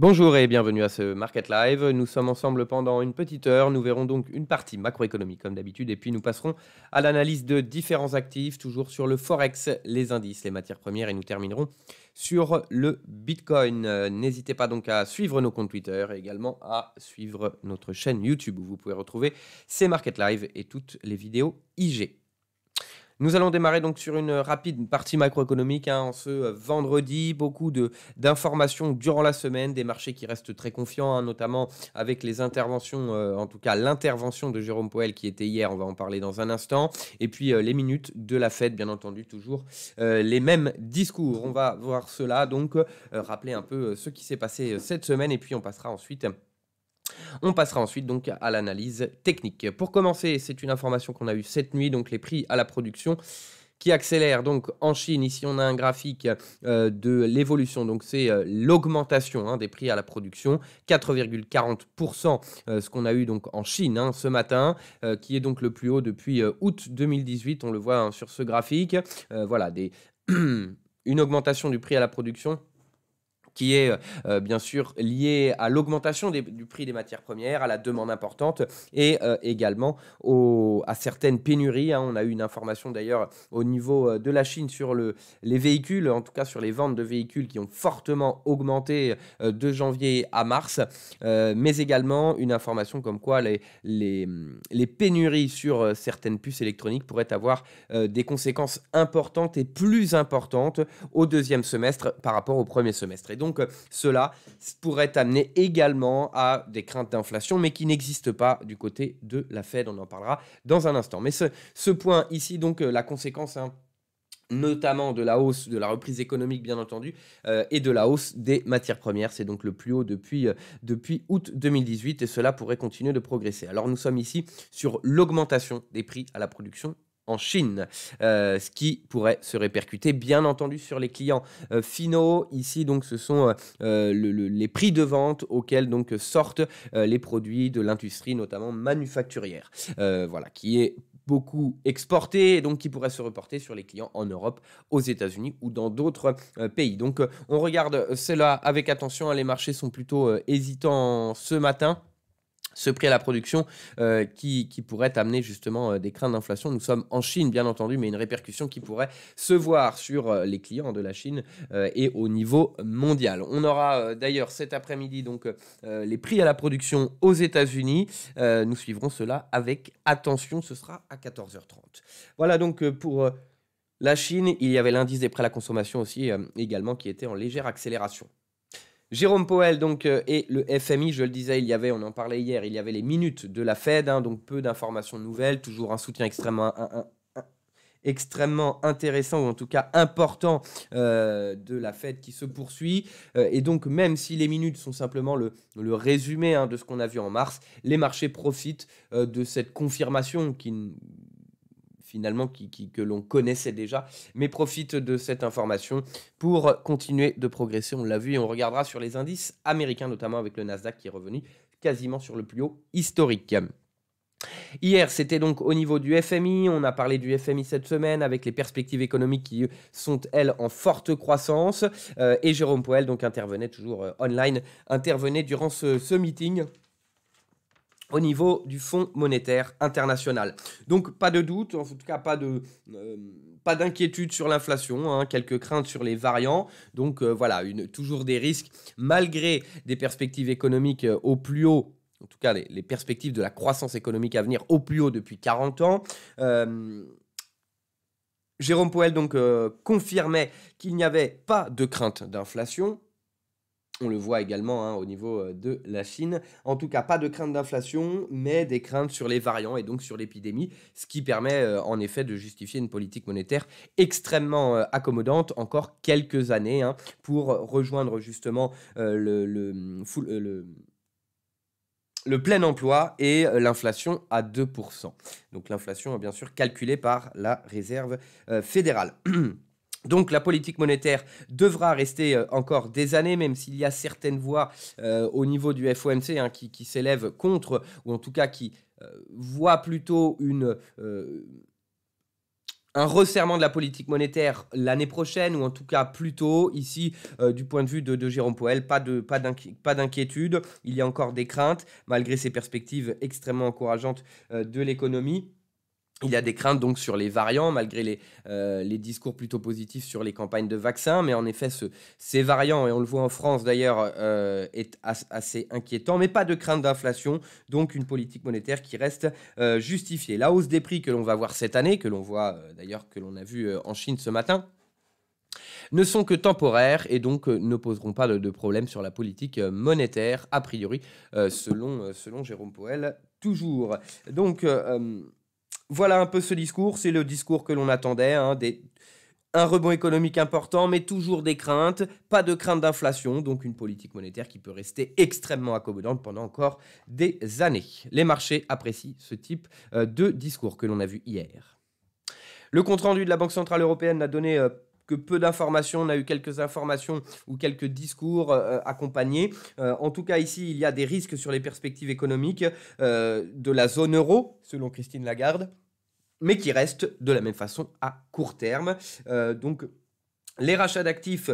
Bonjour et bienvenue à ce Market Live. Nous sommes ensemble pendant une petite heure. Nous verrons donc une partie macroéconomique comme d'habitude et puis nous passerons à l'analyse de différents actifs, toujours sur le Forex, les indices, les matières premières et nous terminerons sur le Bitcoin. N'hésitez pas donc à suivre nos comptes Twitter et également à suivre notre chaîne YouTube où vous pouvez retrouver ces Market Live et toutes les vidéos IG. Nous allons démarrer donc sur une rapide partie macroéconomique hein, en ce euh, vendredi. Beaucoup d'informations durant la semaine, des marchés qui restent très confiants, hein, notamment avec les interventions, euh, en tout cas l'intervention de Jérôme Poël qui était hier, on va en parler dans un instant. Et puis euh, les minutes de la fête, bien entendu, toujours les mêmes discours. On va voir cela, donc rappeler un peu ce qui s'est passé cette semaine et puis on passera ensuite on passera ensuite donc à l'analyse technique. Pour commencer, c'est une information qu'on a eue cette nuit, donc les prix à la production qui accélèrent donc en Chine. Ici, on a un graphique euh, de l'évolution, donc c'est euh, l'augmentation hein, des prix à la production, 4,40%, euh, ce qu'on a eu donc en Chine hein, ce matin, qui est donc le plus haut depuis août 2018. On le voit hein, sur ce graphique. voilà, des une augmentation du prix à la production qui est euh, euh, bien sûr lié à l'augmentation du prix des matières premières, à la demande importante et euh, également à certaines pénuries. Hein. On a eu une information d'ailleurs au niveau de la Chine sur le, les véhicules, en tout cas sur les ventes de véhicules qui ont fortement augmenté de janvier à mars, mais également une information comme quoi les, les, pénuries sur certaines puces électroniques pourraient avoir des conséquences importantes et plus importantes au deuxième semestre par rapport au premier semestre donc euh, cela pourrait amener également à des craintes d'inflation, mais qui n'existent pas du côté de la Fed. On en parlera dans un instant. Mais ce, point ici, donc euh, la conséquence... Hein, notamment de la hausse de la reprise économique bien entendu euh, et de la hausse des matières premières c'est donc le plus haut depuis, depuis août 2018 et cela pourrait continuer de progresser alors nous sommes ici sur l'augmentation des prix à la production en Chine, euh, ce qui pourrait se répercuter bien entendu sur les clients euh, finaux. Ici donc ce sont euh, les prix de vente auxquels donc sortent les produits de l'industrie notamment manufacturière, voilà qui est beaucoup exporté et donc qui pourrait se reporter sur les clients en Europe, aux États-Unis ou dans d'autres pays. Donc on regarde cela avec attention, les marchés sont plutôt hésitants ce matin ce prix à la production euh, qui, pourrait amener justement euh, des craintes d'inflation. Nous sommes en Chine, bien entendu, mais une répercussion qui pourrait se voir sur euh, les clients de la Chine et au niveau mondial. On aura d'ailleurs cet après-midi donc les prix à la production aux États-Unis. nous suivrons cela avec attention. Ce sera à 14h30. Voilà donc pour. la Chine, il y avait l'indice des prêts à la consommation aussi également qui était en légère accélération. Jérôme Powell donc, euh, et le FMI, je le disais, il y avait, on en parlait hier, il y avait les minutes de la Fed, hein, donc peu d'informations nouvelles, toujours un soutien extrêmement, extrêmement intéressant ou en tout cas important euh, de la Fed qui se poursuit. Euh, et donc même si les minutes sont simplement le, résumé hein, de ce qu'on a vu en mars, les marchés profitent de cette confirmation qui finalement qui, que l'on connaissait déjà, mais profite de cette information pour continuer de progresser. On l'a vu et on regardera sur les indices américains, notamment avec le Nasdaq qui est revenu quasiment sur le plus haut historique. Hier, c'était donc au niveau du FMI. On a parlé du FMI cette semaine avec les perspectives économiques qui sont, elles, en forte croissance. Euh, et Jérôme Poel, donc, intervenait toujours euh, online, intervenait durant ce meeting au niveau du Fonds monétaire international. Donc pas de doute, en tout cas pas de euh, pas d'inquiétude sur l'inflation, hein, quelques craintes sur les variants. Donc euh, voilà, une, toujours des risques malgré des perspectives économiques euh, au plus haut. En tout cas, les, perspectives de la croissance économique à venir au plus haut depuis 40 ans. Jérôme Poel donc confirmait qu'il n'y avait pas de crainte d'inflation on le voit également hein, au niveau euh, de la Chine. En tout cas, pas de crainte d'inflation, mais des craintes sur les variants et donc sur l'épidémie, ce qui permet euh, en effet de justifier une politique monétaire extrêmement euh, accommodante encore quelques années hein, pour rejoindre justement le, le plein emploi et l'inflation à 2%. Donc l'inflation bien sûr calculée par la Réserve fédérale. Donc la politique monétaire devra rester euh, encore des années, même s'il y a certaines voix euh, au niveau du FOMC hein, qui, s'élèvent contre, ou en tout cas qui euh, voient plutôt un resserrement de la politique monétaire l'année prochaine, ou en tout cas plutôt ici, du point de vue de, Jérôme Poel, pas d'inquiétude, il y a encore des craintes, malgré ces perspectives extrêmement encourageantes de l'économie. Il y a des craintes donc sur les variants, malgré les, euh, les, discours plutôt positifs sur les campagnes de vaccins. Mais en effet, ce, ces variants, et on le voit en France d'ailleurs, euh, est assez inquiétant. Mais pas de crainte d'inflation, donc une politique monétaire qui reste euh, justifiée. La hausse des prix que l'on va voir cette année, que l'on voit d'ailleurs, que l'on a vu en Chine ce matin, ne sont que temporaires et donc ne poseront pas de, problème sur la politique monétaire, a priori, selon, selon Jérôme Poel, toujours. Donc, voilà un peu ce discours, c'est le discours que l'on attendait, hein, un rebond économique important, mais toujours des craintes, pas de crainte d'inflation, donc une politique monétaire qui peut rester extrêmement accommodante pendant encore des années. Les marchés apprécient ce type euh, de discours que l'on a vu hier. Le compte-rendu de la Banque Centrale Européenne a donné euh, que peu d'informations. On a eu quelques informations ou quelques discours euh, accompagnés. Euh, en tout cas, ici, il y a des risques sur les perspectives économiques euh, de la zone euro, selon Christine Lagarde, mais qui restent de la même façon à court terme. donc, les rachats d'actifs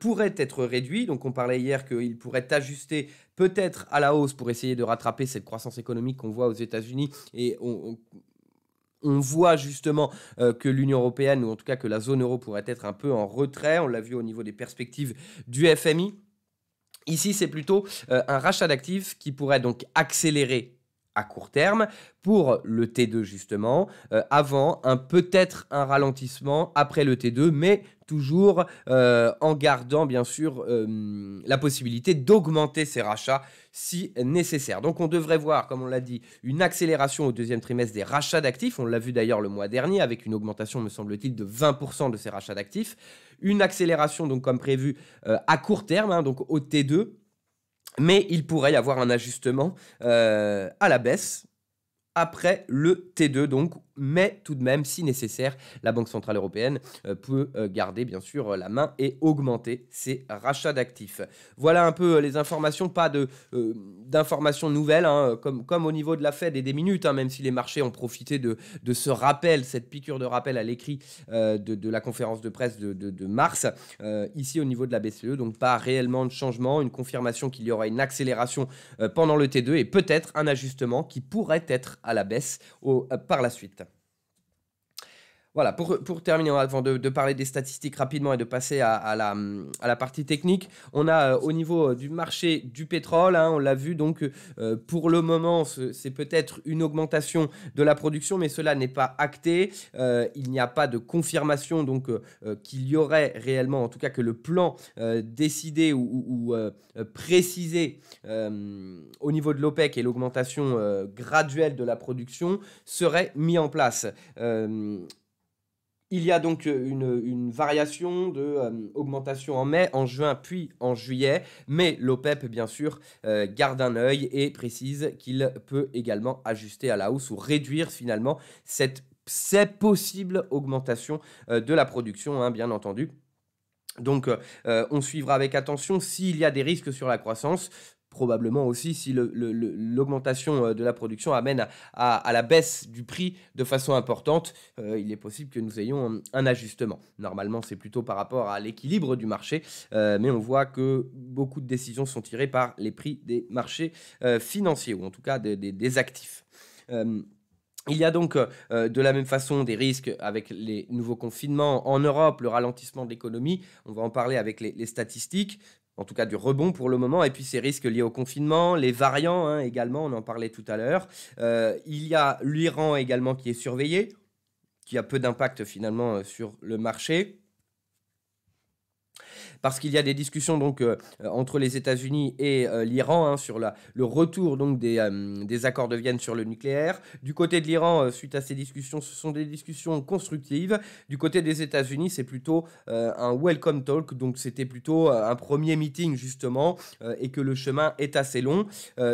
pourraient être réduits, donc on parlait hier qu'ils pourraient ajuster peut-être à la hausse pour essayer de rattraper cette croissance économique qu'on voit aux États-Unis et on, on voit justement euh, que l'Union européenne, ou en tout cas que la zone euro pourrait être un peu en retrait. On l'a vu au niveau des perspectives du FMI. Ici, c'est plutôt euh, un rachat d'actifs qui pourrait donc accélérer à court terme pour le T2 justement, euh, avant un peut-être un ralentissement après le T2, mais toujours euh, en gardant bien sûr euh, la possibilité d'augmenter ces rachats si nécessaire. Donc on devrait voir, comme on l'a dit, une accélération au deuxième trimestre des rachats d'actifs. On l'a vu d'ailleurs le mois dernier avec une augmentation, me semble-t-il, de 20% de ces rachats d'actifs. Une accélération donc comme prévu à court terme, hein, donc au T2 mais il pourrait y avoir un ajustement euh, à la baisse après le T2, donc mais tout de même, si nécessaire, la Banque Centrale Européenne euh, peut euh, garder bien sûr euh, la main et augmenter ses rachats d'actifs. Voilà un peu les informations, pas d'informations nouvelles, hein, comme, comme, au niveau de la Fed et des minutes, hein, même si les marchés ont profité de, ce rappel, cette piqûre de rappel à l'écrit de, la conférence de presse de, mars, ici au niveau de la BCE, donc pas réellement de changement, une confirmation qu'il y aura une accélération pendant le T2 et peut-être un ajustement qui pourrait être à la baisse par la suite. Voilà, pour, terminer, avant de, parler des statistiques rapidement et de passer à, la, à la, partie technique, on a euh, au niveau euh, du marché du pétrole, hein, on l'a vu, donc euh, pour le moment, c'est peut-être une augmentation de la production, mais cela n'est pas acté. il n'y a pas de confirmation donc qu'il y aurait réellement, en tout cas que le plan décidé ou, ou précisé au niveau de l'OPEC et l'augmentation graduelle de la production serait mis en place il y a donc euh, une, variation de euh, augmentation en mai, en juin, puis en juillet, mais l'OPEP, e bien sûr, euh, garde un œil et précise qu'il peut également ajuster à la hausse ou réduire finalement cette, possible augmentation de la production, hein, bien entendu. Donc on suivra avec attention s'il y a des risques sur la croissance probablement aussi si l'augmentation euh, de la production amène à, la baisse du prix de façon importante, euh, il est possible que nous ayons un, ajustement. Normalement, c'est plutôt par rapport à l'équilibre du marché, euh, mais on voit que beaucoup de décisions sont tirées par les prix des marchés financiers, ou en tout cas des, actifs. Il y a donc de la même façon des risques avec les nouveaux confinements en Europe, le ralentissement de l'économie, on va en parler avec les statistiques, en tout cas du rebond pour le moment, et puis ces risques liés au confinement, les variants hein, également, on en parlait tout à l'heure. Euh, il y a l'Iran également qui est surveillé, qui a peu d'impact finalement euh, sur le marché parce qu'il y a des discussions donc euh, entre les États-Unis et euh, l'Iran hein, sur la, le retour donc des, euh, des, accords de Vienne sur le nucléaire. Du côté de l'Iran, suite à ces discussions, ce sont des discussions constructives. Du côté des États-Unis, c'est plutôt un welcome talk, donc c'était plutôt un premier meeting justement, et que le chemin est assez long.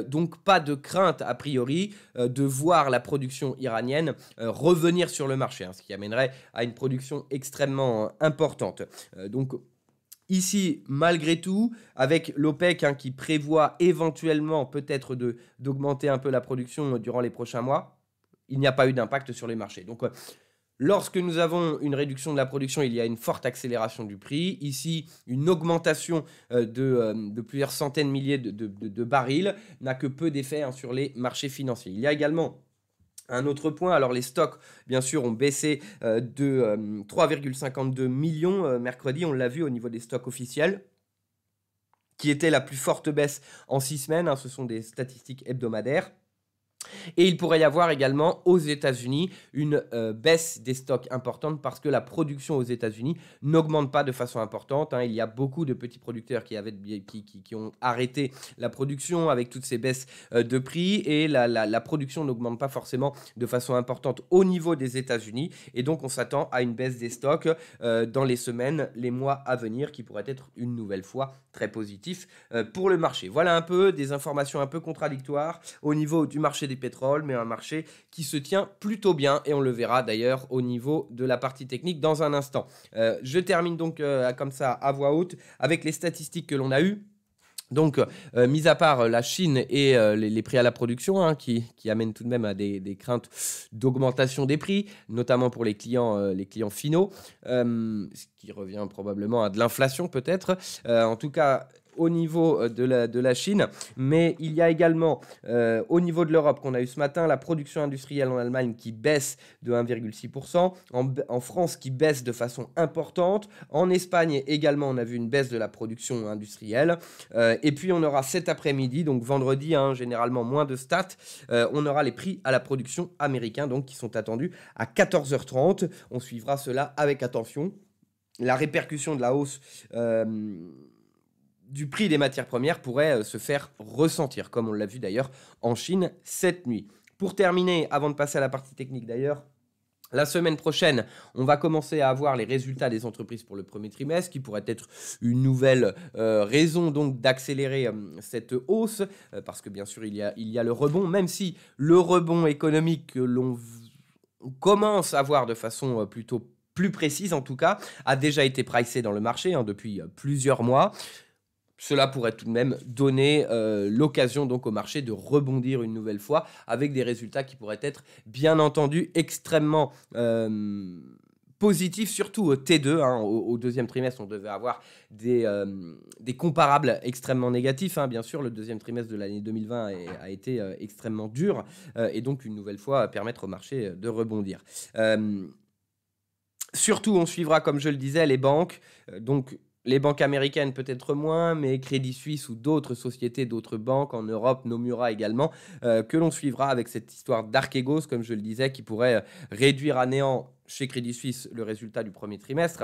donc pas de crainte a priori de voir la production iranienne revenir sur le marché, hein, ce qui amènerait à une production extrêmement importante. donc Ici, malgré tout, avec l'OPEC hein, qui prévoit éventuellement peut-être d'augmenter un peu la production euh, durant les prochains mois, il n'y a pas eu d'impact sur les marchés. Donc, euh, lorsque nous avons une réduction de la production, il y a une forte accélération du prix. Ici, une augmentation euh, de, plusieurs centaines de milliers de, barils n'a que peu d'effet hein, sur les marchés financiers. Il y a également un autre point, alors les stocks, bien sûr, ont baissé euh, de 3,52 euh, millions euh, mercredi, on l'a vu au niveau des stocks officiels, qui était la plus forte baisse en six semaines, hein. ce sont des statistiques hebdomadaires. Et il pourrait y avoir également aux États-Unis une euh, baisse des stocks importante parce que la production aux États-Unis n'augmente pas de façon importante. Hein. Il y a beaucoup de petits producteurs qui, qui, qui, ont arrêté la production avec toutes ces baisses euh, de prix et la, production n'augmente pas forcément de façon importante au niveau des États-Unis. Et donc on s'attend à une baisse des stocks euh, dans les semaines, les mois à venir qui pourrait être une nouvelle fois très positif pour le marché. Voilà un peu des informations un peu contradictoires au niveau du marché des pétrole, mais un marché qui se tient plutôt bien et on le verra d'ailleurs au niveau de la partie technique dans un instant. Euh, je termine donc euh, comme ça à voix haute avec les statistiques que l'on a eues. Donc, euh, mis à part la Chine et les, prix à la production, hein, qui, qui, amènent tout de même à des, des craintes d'augmentation des prix, notamment pour les clients, les clients finaux, ce qui revient probablement à de l'inflation peut-être. en tout cas, au niveau euh, de la, de la Chine. Mais il y a également euh, au niveau de l'Europe qu'on a eu ce matin la production industrielle en Allemagne qui baisse de 1,6%, en, France qui baisse de façon importante, en Espagne également on a vu une baisse de la production industrielle. Euh, et puis on aura cet après-midi, donc vendredi, hein, généralement moins de stats, on aura les prix à la production américain donc qui sont attendus à 14h30. On suivra cela avec attention. La répercussion de la hausse du prix des matières premières pourrait euh, se faire ressentir, comme on l'a vu d'ailleurs en Chine cette nuit. Pour terminer, avant de passer à la partie technique d'ailleurs, la semaine prochaine, on va commencer à avoir les résultats des entreprises pour le premier trimestre, qui pourrait être une nouvelle euh, raison donc d'accélérer euh, cette hausse, parce que bien sûr il y, a, il y a le rebond, même si le rebond économique que l'on commence à voir de façon plutôt plus précise en tout cas, a déjà été pricé dans le marché hein, depuis plusieurs mois. Cela pourrait tout de même donner euh, l'occasion donc au marché de rebondir une nouvelle fois avec des résultats qui pourraient être bien entendu extrêmement euh, positifs, surtout au T2. Hein. au, deuxième trimestre, on devait avoir des, euh, comparables extrêmement négatifs. Hein. bien sûr, le deuxième trimestre de l'année 2020 a, été extrêmement dur et donc une nouvelle fois permettre au marché de rebondir. surtout, on suivra, comme je le disais, les banques. donc, les banques américaines peut-être moins, mais Crédit Suisse ou d'autres sociétés, d'autres banques en Europe, Nomura également, euh, que l'on suivra avec cette histoire d'Archegos, comme je le disais, qui pourrait euh, réduire à néant chez Crédit Suisse le résultat du premier trimestre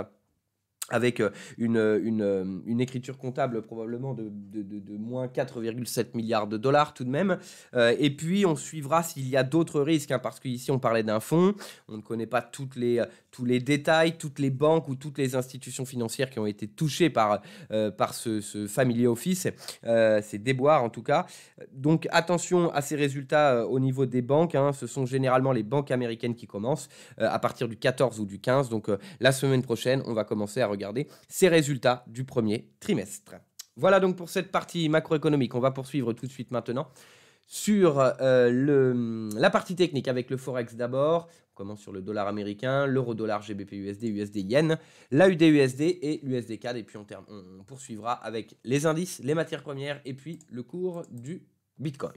avec euh, une, euh, euh, une, écriture comptable probablement de, de, moins 4,7 milliards de dollars tout de même. et puis on suivra s'il y a d'autres risques, hein, parce qu'ici on parlait d'un fonds, on ne connaît pas toutes les, tous les détails, toutes les banques ou toutes les institutions financières qui ont été touchées par, par ce, familier office, euh, ces déboires en tout cas. Donc attention à ces résultats au niveau des banques, hein. ce sont généralement les banques américaines qui commencent à partir du 14 ou du 15, donc la semaine prochaine on va commencer à regarder Regardez ses résultats du premier trimestre. Voilà donc pour cette partie macroéconomique. On va poursuivre tout de suite maintenant sur euh, le, la partie technique avec le Forex d'abord. On commence sur le dollar américain, l'euro-dollar, GBP-USD, USD-Yen, l'AUD-USD et l'USD-CAD. Et puis on, on, poursuivra avec les indices, les matières premières et puis le cours du Bitcoin.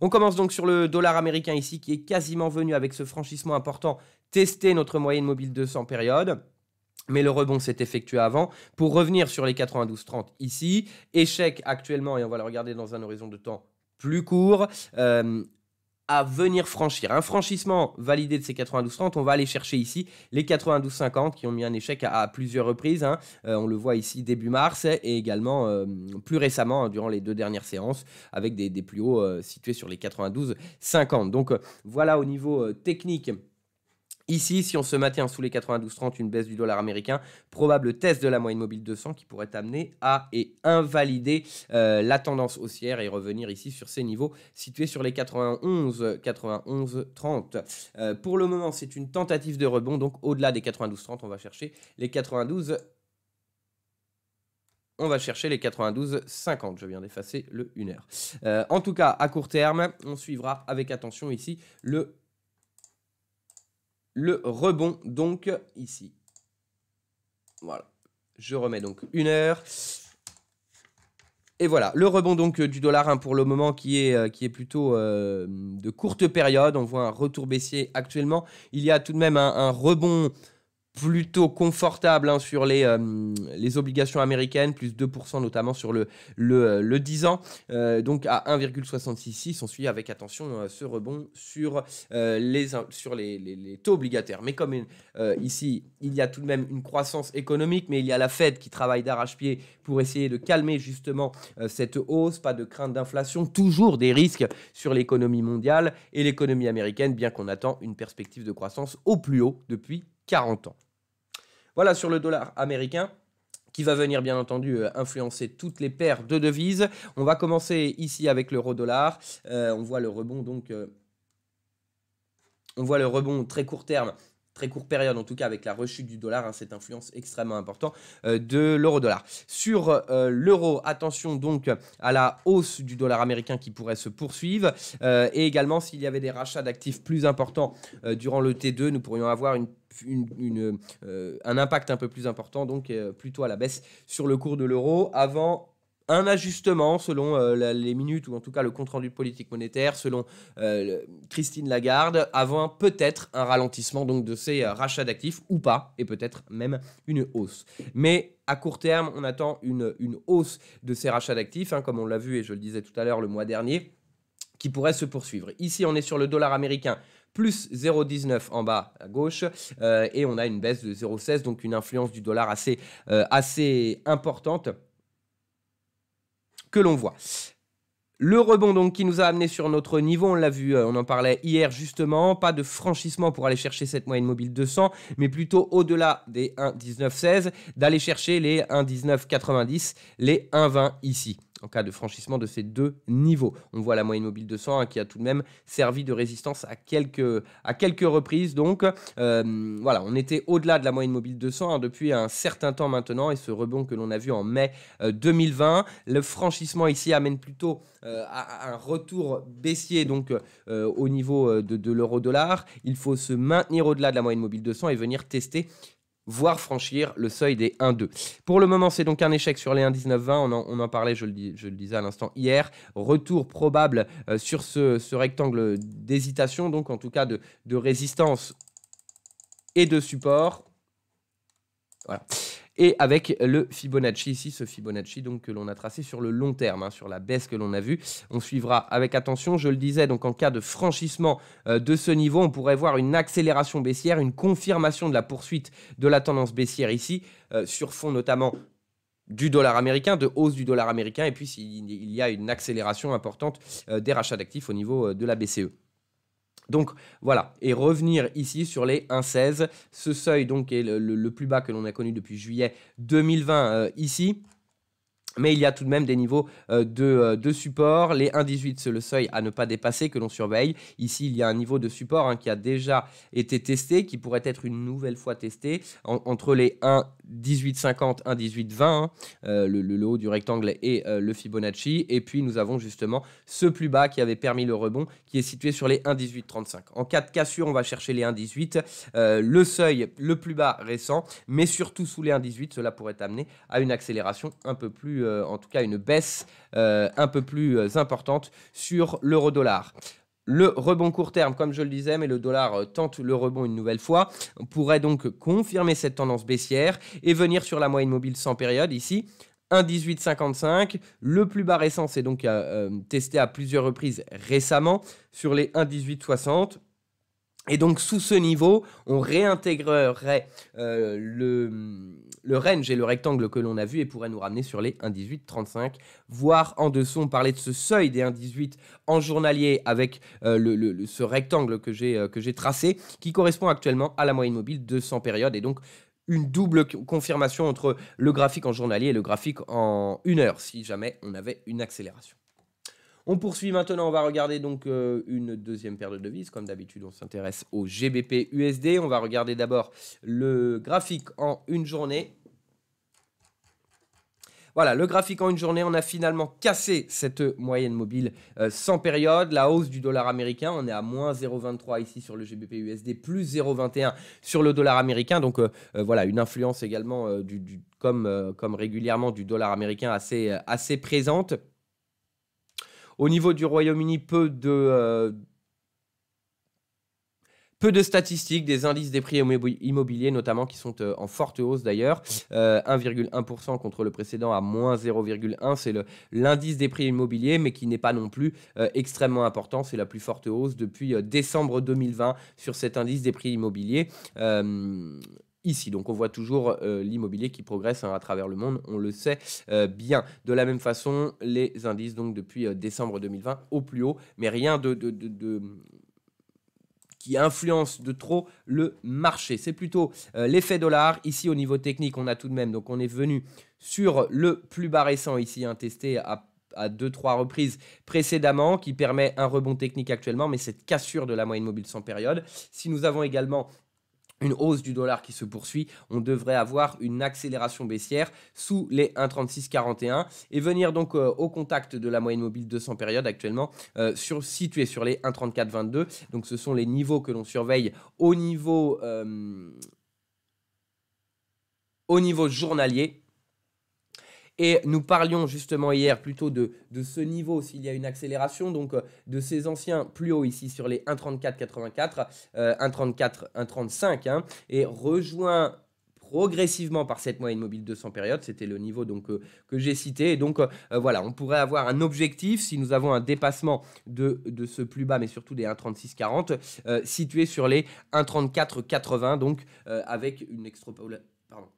On commence donc sur le dollar américain ici qui est quasiment venu avec ce franchissement important tester notre moyenne mobile 200 périodes mais le rebond s'est effectué avant. Pour revenir sur les 92-30 ici, échec actuellement, et on va le regarder dans un horizon de temps plus court. Euh, à venir franchir. Un franchissement validé de ces 92-30, on va aller chercher ici les 92-50 qui ont mis un échec à, plusieurs reprises. Hein. Euh, on le voit ici début mars et également euh, plus récemment hein, durant les deux dernières séances avec des, plus hauts situés sur les 92-50. Donc voilà au niveau technique Ici, si on se maintient sous les 92,30, une baisse du dollar américain, probable test de la moyenne mobile 200 qui pourrait amener à et invalider euh, la tendance haussière et revenir ici sur ces niveaux situés sur les 91,91,30. Euh, pour le moment, c'est une tentative de rebond, donc au-delà des 92,30, on va chercher les 92 on va chercher les 92,50. Je viens d'effacer le 1 heure. Euh, en tout cas, à court terme, on suivra avec attention ici le le rebond donc ici. Voilà. Je remets donc une heure. Et voilà, le rebond donc du dollar hein, pour le moment qui est, euh, qui est plutôt euh, de courte période. On voit un retour baissier actuellement. Il y a tout de même un rebond plutôt confortable hein, sur euh, les, obligations américaines, plus 2% notamment sur le, le, 10 euh, ans, euh, donc à 1,66, On suit avec attention ce rebond sur, les, sur les, les, taux obligataires. Mais comme ici, il y a tout de même une croissance économique, mais il y a la Fed qui travaille d'arrache-pied pour essayer de calmer justement cette hausse, pas de crainte d'inflation, toujours des risques sur l'économie mondiale et l'économie américaine, bien qu'on attend une perspective de croissance au plus haut depuis 40 ans. Voilà sur le dollar américain qui va venir bien entendu euh, influencer toutes les paires de devises. On va commencer ici avec l'euro-dollar. Euh, on voit le rebond donc... Euh, on voit le rebond très court terme très courte période, en tout cas avec la rechute du dollar, hein, cette influence extrêmement importante euh, de l'euro-dollar. Sur euh, l'euro, attention donc à la hausse du dollar américain qui pourrait se poursuivre, euh, et également s'il y avait des rachats d'actifs plus importants durant le T2, nous pourrions avoir une un impact un peu plus important, donc plutôt à la baisse sur le cours de l'euro, avant un ajustement selon euh, les minutes ou en tout cas le compte-rendu de politique monétaire, selon euh, Christine Lagarde, avant peut-être un ralentissement donc de ces euh, rachats d'actifs ou pas, et peut-être même une hausse. Mais à court terme, on attend une, hausse de ces rachats d'actifs, hein, comme on l'a vu et je le disais tout à l'heure le mois dernier, qui pourrait se poursuivre. Ici, on est sur le dollar américain plus 0,19 en bas à gauche et on a une baisse de 0,16, donc une influence du dollar assez, assez importante que l'on voit. Le rebond donc qui nous a amené sur notre niveau, on l'a vu, euh, on en parlait hier justement, pas de franchissement pour aller chercher cette moyenne mobile 200, mais plutôt au-delà des 1,1916, d'aller chercher les 1,1990, les 1,20 ici en cas de franchissement de ces deux niveaux. On voit la moyenne mobile 200 qui a tout de même servi de résistance à quelques, à quelques reprises. Donc euh, voilà, on était au-delà de la moyenne mobile 200 depuis un certain temps maintenant et ce rebond que l'on a vu en mai 2020. Euh, Le franchissement ici amène plutôt euh, à, un retour baissier donc au niveau de, de l'euro-dollar. Il faut se maintenir au-delà de la moyenne mobile 200 et venir tester voire franchir le seuil des 1-2. Pour le moment, c'est donc un échec sur les 1 19 On, on, en parlait, je le, dis, je le disais à l'instant hier. Retour probable euh, sur ce, rectangle d'hésitation, donc en tout cas de, de résistance et de support. Voilà et avec le Fibonacci ici, ce Fibonacci donc que l'on a tracé sur le long terme, hein, sur la baisse que l'on a vue. On suivra avec attention, je le disais, donc en cas de franchissement euh, de ce niveau, on pourrait voir une accélération baissière, une confirmation de la poursuite de la tendance baissière ici, euh, sur fond notamment du dollar américain, de hausse du dollar américain, et puis il y a une accélération importante euh, des rachats d'actifs au niveau de la BCE. Donc voilà, et revenir ici sur les 1,16, ce seuil donc est le, plus bas que l'on a connu depuis juillet 2020 euh, ici. Mais il y a tout de même des niveaux euh, euh, de, support. Les 1,18, c'est le seuil à ne pas dépasser que l'on surveille. Ici, il y a un niveau de support hein, qui a déjà été testé, qui pourrait être une nouvelle fois testé, entre les 1,1850, 1,1820, hein, euh, le, le, haut du rectangle et le Fibonacci. Et puis, nous avons justement ce plus bas qui avait permis le rebond, qui est situé sur les 1,1835. En cas de cassure, on va chercher les 1,18, le seuil le plus bas récent, mais surtout sous les 1,18, cela pourrait amener à une accélération un peu plus euh, en tout cas une baisse euh, un peu plus euh, importante sur l'euro-dollar le rebond court terme, comme je le disais, mais le dollar tente le rebond une nouvelle fois, On pourrait donc confirmer cette tendance baissière et venir sur la moyenne mobile sans période ici. 1,1855, le plus bas récent c'est donc testé à plusieurs reprises récemment sur les 1,1860. Et donc sous ce niveau, on réintégrerait euh, le, le, range et le rectangle que l'on a vu et pourrait nous ramener sur les 1,1835, voire en dessous, on parlait de ce seuil des 1,18 en journalier avec euh, le, ce rectangle euh, que j'ai tracé, qui correspond actuellement à la moyenne mobile de 100 périodes. Et donc une double confirmation entre le graphique en journalier et le graphique en une heure, si jamais on avait une accélération. On poursuit maintenant, on va regarder donc euh, une deuxième paire de devises. Comme d'habitude, on s'intéresse au GBP USD. On va regarder d'abord le graphique en une journée. Voilà, le graphique en une journée, on a finalement cassé cette moyenne mobile euh, sans période. La hausse du dollar américain, on est à moins 0,23 ici sur le GBP USD, plus 0,21 sur le dollar américain. Donc euh, voilà, une influence également comme, comme régulièrement du dollar américain assez, assez présente. Au niveau du Royaume-Uni, peu de... Euh, peu de statistiques, des indices des prix immobiliers notamment qui sont euh, en forte hausse d'ailleurs, 1,1% euh, contre le précédent à moins 0,1, c'est l'indice des prix immobiliers mais qui n'est pas non plus extrêmement important, c'est la plus forte hausse depuis décembre 2020 sur cet indice des prix immobiliers ici. Donc on voit toujours euh, l'immobilier qui progresse hein, à travers le monde, on le sait euh, bien. De la même façon, les indices, donc depuis euh, décembre 2020, au plus haut, mais rien de, qui influence de trop le marché. C'est plutôt l'effet dollar. Ici, au niveau technique, on a tout de même, donc on est venu sur le plus bas récent ici, un hein, testé à à 2-3 reprises précédemment, qui permet un rebond technique actuellement, mais cette cassure de la moyenne mobile sans période. Si nous avons également une hausse du dollar qui se poursuit, on devrait avoir une accélération baissière sous les 1,3641 et venir donc euh, au contact de la moyenne mobile 200 périodes actuellement euh, sur, située sur les 1,3422. Donc ce sont les niveaux que l'on surveille au niveau, euh, au niveau journalier et nous parlions justement hier plutôt de, de ce niveau, s'il y a une accélération, donc euh, de ces anciens plus hauts ici sur les 1,34,84, 1,34, 1,35, hein, et rejoint progressivement par cette moyenne mobile 200 périodes. C'était le niveau donc euh, que j'ai cité. donc euh, voilà, on pourrait avoir un objectif si nous avons un dépassement de, de ce plus bas, mais surtout des 1,3640, 40 situé sur les 1,3480, donc avec une extrapolation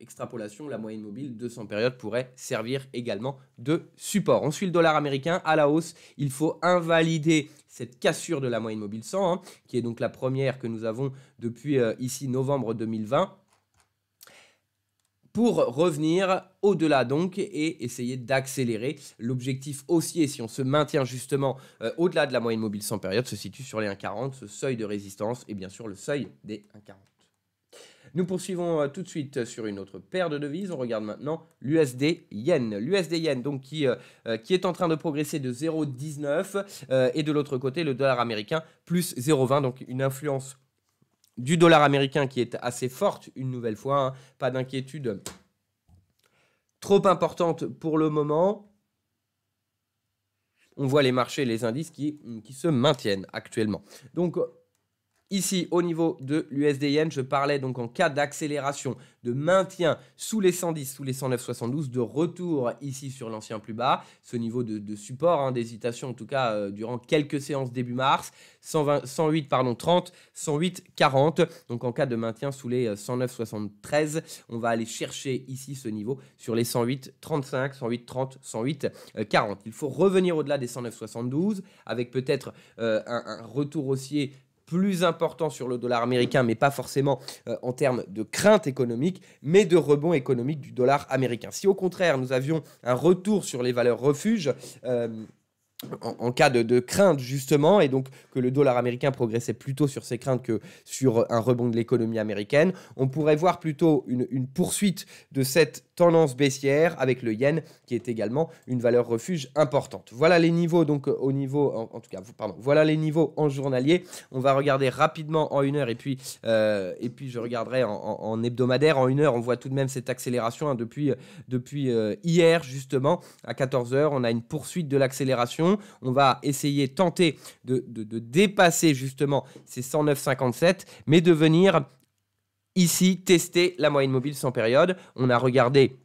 extrapolation, la moyenne mobile de 100 périodes pourrait servir également de support. On suit le dollar américain à la hausse. Il faut invalider cette cassure de la moyenne mobile 100, hein, qui est donc la première que nous avons depuis euh, ici novembre 2020 pour revenir au-delà donc et essayer d'accélérer. L'objectif haussier, si on se maintient justement euh, au-delà de la moyenne mobile 100 périodes, se situe sur les 1,40, ce seuil de résistance et bien sûr le seuil des 1,40. Nous poursuivons euh, tout de suite euh, sur une autre paire de devises. On regarde maintenant l'USD yen. L'USD yen, donc qui, euh, qui est en train de progresser de 0,19 et de l'autre côté, le dollar américain plus 0,20, donc une influence du dollar américain qui est assez forte une nouvelle fois. Hein. Pas d'inquiétude trop importante pour le moment. On voit les marchés, les indices qui, qui se maintiennent actuellement. Donc, Ici, au niveau de l'USDN, je parlais donc en cas d'accélération, de maintien sous les 110, sous les 109,72, de retour ici sur l'ancien plus bas, ce niveau de, support, hein, d'hésitation en tout cas euh, durant quelques séances début mars, 120, 108, pardon, 30, 108, 40. Donc en cas de maintien sous les 109,73, euh, on va aller chercher ici ce niveau sur les 108, 35, 108, 30, 108, 40. Il faut revenir au-delà des 109,72 avec peut-être euh, un, un retour haussier plus important sur le dollar américain, mais pas forcément euh, en termes de crainte économique, mais de rebond économique du dollar américain. Si au contraire nous avions un retour sur les valeurs refuges, euh, en, cas de, crainte justement, et donc que le dollar américain progressait plutôt sur ses craintes que sur un rebond de l'économie américaine, on pourrait voir plutôt une, poursuite de cette tendance baissière avec le yen qui est également une valeur refuge importante. Voilà les niveaux donc euh, au niveau, en, tout cas, pardon, voilà les niveaux en journalier. On va regarder rapidement en une heure et puis, euh, et puis je regarderai en, hebdomadaire. En une heure, on voit tout de même cette accélération hein, depuis, euh, depuis hier justement à 14h. On a une poursuite de l'accélération on va essayer, tenter de, dépasser justement ces 109,57, mais de venir ici tester la moyenne mobile sans période. On a regardé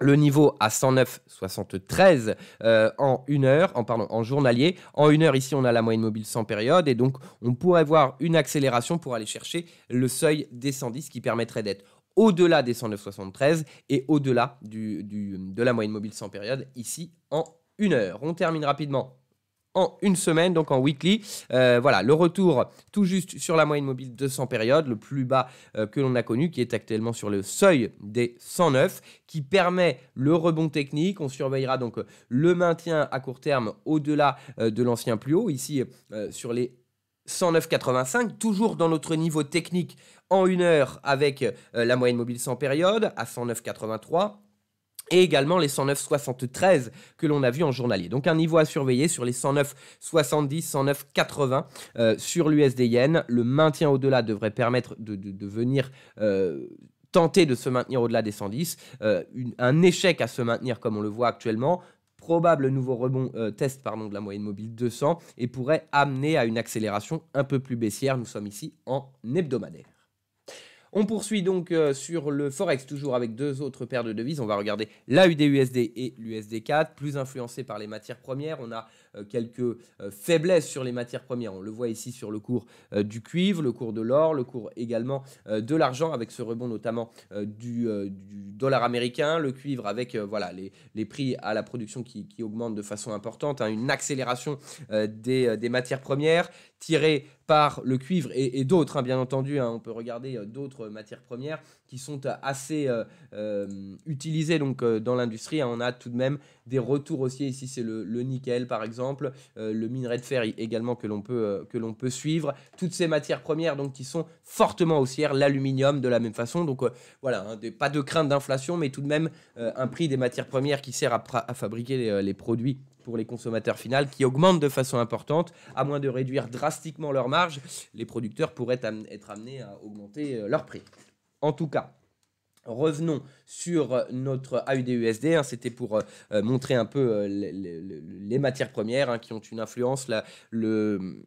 le niveau à 109,73 euh, en une heure, en, pardon, en journalier. En une heure, ici, on a la moyenne mobile sans période et donc on pourrait voir une accélération pour aller chercher le seuil des 110 qui permettrait d'être au-delà des 109,73 et au-delà du, de la moyenne mobile sans période ici en heure. On termine rapidement en une semaine, donc en weekly. Euh, voilà, le retour tout juste sur la moyenne mobile de 100 périodes, le plus bas euh, que l'on a connu, qui est actuellement sur le seuil des 109, qui permet le rebond technique. On surveillera donc euh, le maintien à court terme au-delà de l'ancien plus haut, ici sur les 109,85, toujours dans notre niveau technique en une heure avec la moyenne mobile 100 périodes à 109,83 et également les 109,73 que l'on a vu en journalier. Donc un niveau à surveiller sur les 109,70, 109,80 euh, sur l'USD Yen. Le maintien au-delà devrait permettre de, venir... Euh, tenter de se maintenir au-delà des 110, euh, un échec à se maintenir comme on le voit actuellement, probable nouveau rebond test pardon, de la moyenne mobile 200 et pourrait amener à une accélération un peu plus baissière. Nous sommes ici en hebdomadaire. On poursuit donc euh, sur le Forex, toujours avec deux autres paires de devises. On va regarder la et l'USD4, plus influencés par les matières premières. On a euh, quelques euh, faiblesses sur les matières premières. On le voit ici sur le cours du cuivre, le cours de l'or, le cours également de l'argent, avec ce rebond notamment du, dollar américain, le cuivre avec voilà, les, prix à la production qui, qui augmentent de façon importante, hein, une accélération des, des matières premières tiré par le cuivre et, d'autres, hein, bien entendu. Hein. on peut regarder euh, d'autres matières premières qui sont euh, assez euh, utilisées donc, dans l'industrie. Hein. On a tout de même des retours haussiers. Ici, c'est le, nickel, par exemple, le minerai de fer également que l'on peut, que peut suivre. Toutes ces matières premières donc, qui sont fortement haussières, l'aluminium de la même façon. Donc voilà, pas de crainte d'inflation, mais tout de même un prix des matières premières qui sert à, fabriquer les produits pour les consommateurs finaux qui augmentent de façon importante. À moins de réduire drastiquement leur marge, les producteurs pourraient être amenés à augmenter euh, leurs prix. En tout cas, Revenons sur notre AUDUSD, hein. c'était pour euh, montrer un peu euh, les, matières premières hein, qui ont une influence, la, le,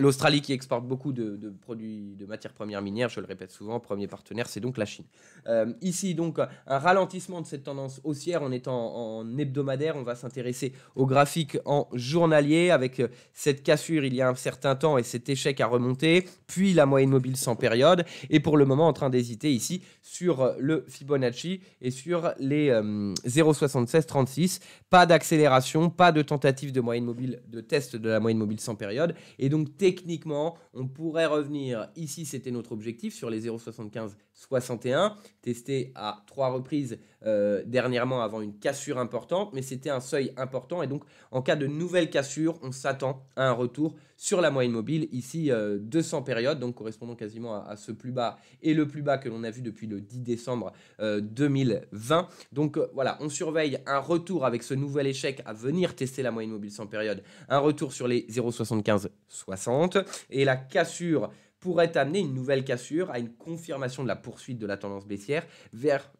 L'Australie qui exporte beaucoup de, produits, de matières premières minières, je le répète souvent, premier partenaire, c'est donc la Chine. Euh, ici, donc, un ralentissement de cette tendance haussière en étant en hebdomadaire. On va s'intéresser au graphique en journalier avec euh, cette cassure il y a un certain temps et cet échec à remonter, puis la moyenne mobile sans période. Et pour le moment, en train d'hésiter ici sur euh, le Fibonacci et sur les 0,7636. Pas d'accélération, pas de tentative de moyenne mobile, de test de la moyenne mobile sans période. Et donc, techniquement, on pourrait revenir, ici c'était notre objectif, sur les 0,75 61, testé à trois reprises euh, dernièrement avant une cassure importante, mais c'était un seuil important et donc en cas de nouvelle cassure, on s'attend à un retour sur la moyenne mobile, ici 200 euh, périodes, donc correspondant quasiment à, ce plus bas et le plus bas que l'on a vu depuis le 10 décembre 2020. Euh, donc voilà, on surveille un retour avec ce nouvel échec à venir tester la moyenne mobile sans période, un retour sur les 0,75 60 et la cassure pourrait amener une nouvelle cassure à une confirmation de la poursuite de la tendance baissière vers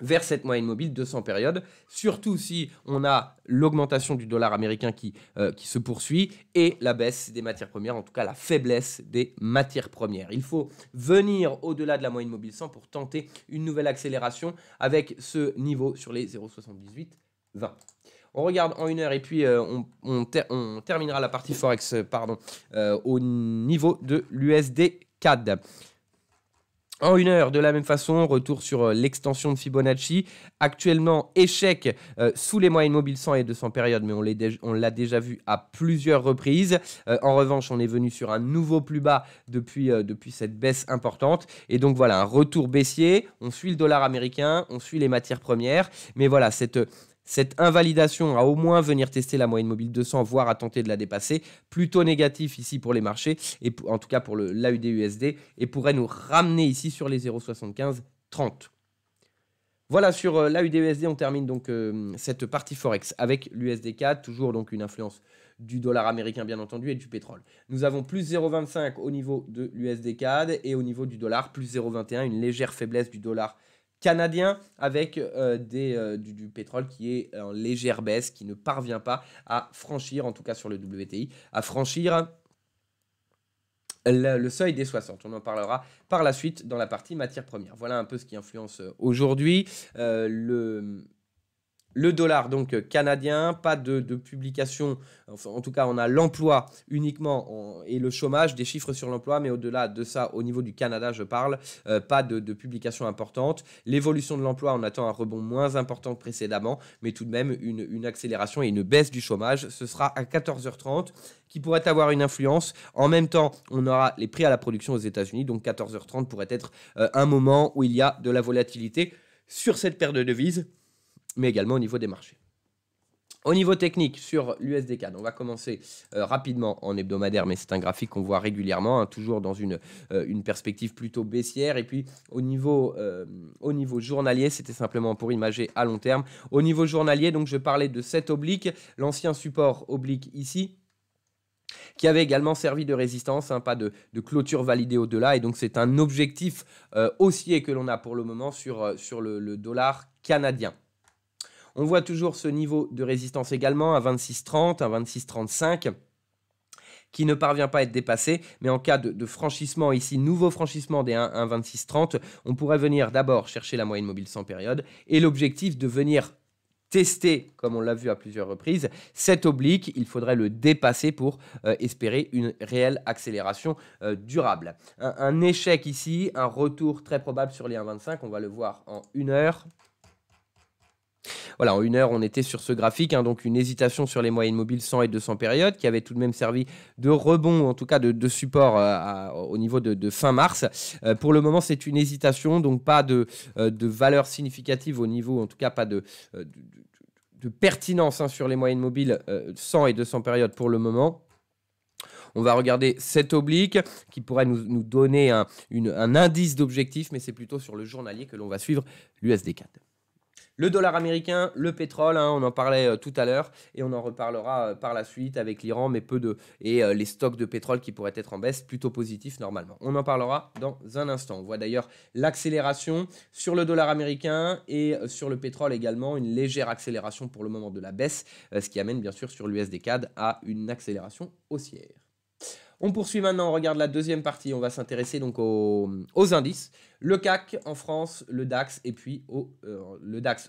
vers cette moyenne mobile de 200 périodes, surtout si on a l'augmentation du dollar américain qui, euh, qui se poursuit et la baisse des matières premières, en tout cas la faiblesse des matières premières. Il faut venir au-delà de la moyenne mobile 100 pour tenter une nouvelle accélération avec ce niveau sur les 0,78 on regarde en une heure et puis euh, on, terminera la partie Forex euh, pardon, euh, au niveau de l'USD CAD. En une heure, de la même façon, retour sur l'extension de Fibonacci. Actuellement, échec sous les moyennes mobiles 100 et 200 périodes, mais on l'a déjà vu à plusieurs reprises. en revanche, on est venu sur un nouveau plus bas depuis, depuis cette baisse importante. Et donc voilà, un retour baissier. On suit le dollar américain, on suit les matières premières. Mais voilà, cette, cette invalidation à au moins venir tester la moyenne mobile 200, voire à tenter de la dépasser. Plutôt négatif ici pour les marchés, et en tout cas pour l'AUDUSD, et pourrait nous ramener ici sur les 0,75 30. Voilà, sur euh, l'AUDUSD, on termine donc euh, cette partie Forex avec l'USD4, toujours donc une influence du dollar américain bien entendu et du pétrole. Nous avons plus 0,25 au niveau de l'USD 4 et au niveau du dollar plus 0,21, une légère faiblesse du dollar canadien avec euh, des, euh, du, pétrole qui est en légère baisse, qui ne parvient pas à franchir, en tout cas sur le WTI, à franchir le, seuil des 60. On en parlera par la suite dans la partie matières premières. Voilà un peu ce qui influence euh, aujourd'hui le le dollar donc euh, canadien, pas de, publication, enfin, en tout cas on a l'emploi uniquement et le chômage, des chiffres sur l'emploi, mais au-delà de ça, au niveau du Canada je parle, euh, pas de, publication importante. L'évolution de l'emploi, on attend un rebond moins important que précédemment, mais tout de même une, accélération et une baisse du chômage. Ce sera à 14h30 qui pourrait avoir une influence. En même temps, on aura les prix à la production aux États-Unis, donc 14h30 pourrait être euh, un moment où il y a de la volatilité sur cette paire de devises mais également au niveau des marchés. Au niveau technique, sur l'USDK, on va commencer euh, rapidement en hebdomadaire, mais c'est un graphique qu'on voit régulièrement, hein, toujours dans une, euh, une, perspective plutôt baissière. Et puis au niveau, euh, au niveau journalier, c'était simplement pour imager à long terme. Au niveau journalier, donc je parlais de cette oblique, l'ancien support oblique ici, qui avait également servi de résistance, hein, pas de, clôture validée au-delà. Et donc c'est un objectif haussier que l'on a pour le moment sur, sur le dollar canadien. On voit toujours ce niveau de résistance également, à 26,30, à 26,35 qui ne parvient pas à être dépassé. Mais en cas de, franchissement ici, nouveau franchissement des 1,2630, on pourrait venir d'abord chercher la moyenne mobile sans période et l'objectif de venir tester, comme on l'a vu à plusieurs reprises, cet oblique, il faudrait le dépasser pour euh, espérer une réelle accélération euh, durable. Un, un, échec ici, un retour très probable sur les 1,25, on va le voir en une heure voilà, en une heure, on était sur ce graphique, hein, donc une hésitation sur les moyennes mobiles 100 et 200 périodes, qui avait tout de même servi de rebond, en tout cas de, support euh, au niveau de, fin mars. Euh, pour le moment, c'est une hésitation, donc pas de, euh, de valeur significative au niveau, en tout cas pas de de pertinence hein, sur les moyennes mobiles 100 et 200 périodes pour le moment. On va regarder cette oblique qui pourrait nous, donner un, un indice d'objectif, mais c'est plutôt sur le journalier que l'on va suivre l'USD4. Le dollar américain, le pétrole, hein, on en parlait euh, tout à l'heure et on en reparlera euh, par la suite avec l'Iran, mais peu de. et euh, les stocks de pétrole qui pourraient être en baisse, plutôt positifs normalement. On en parlera dans un instant. On voit d'ailleurs l'accélération sur le dollar américain et sur le pétrole également, une légère accélération pour le moment de la baisse, ce qui amène bien sûr sur l'USD à une accélération haussière. On poursuit maintenant, on regarde la deuxième partie, on va s'intéresser donc aux, indices. Le CAC en France, le DAX, et puis euh, le DAX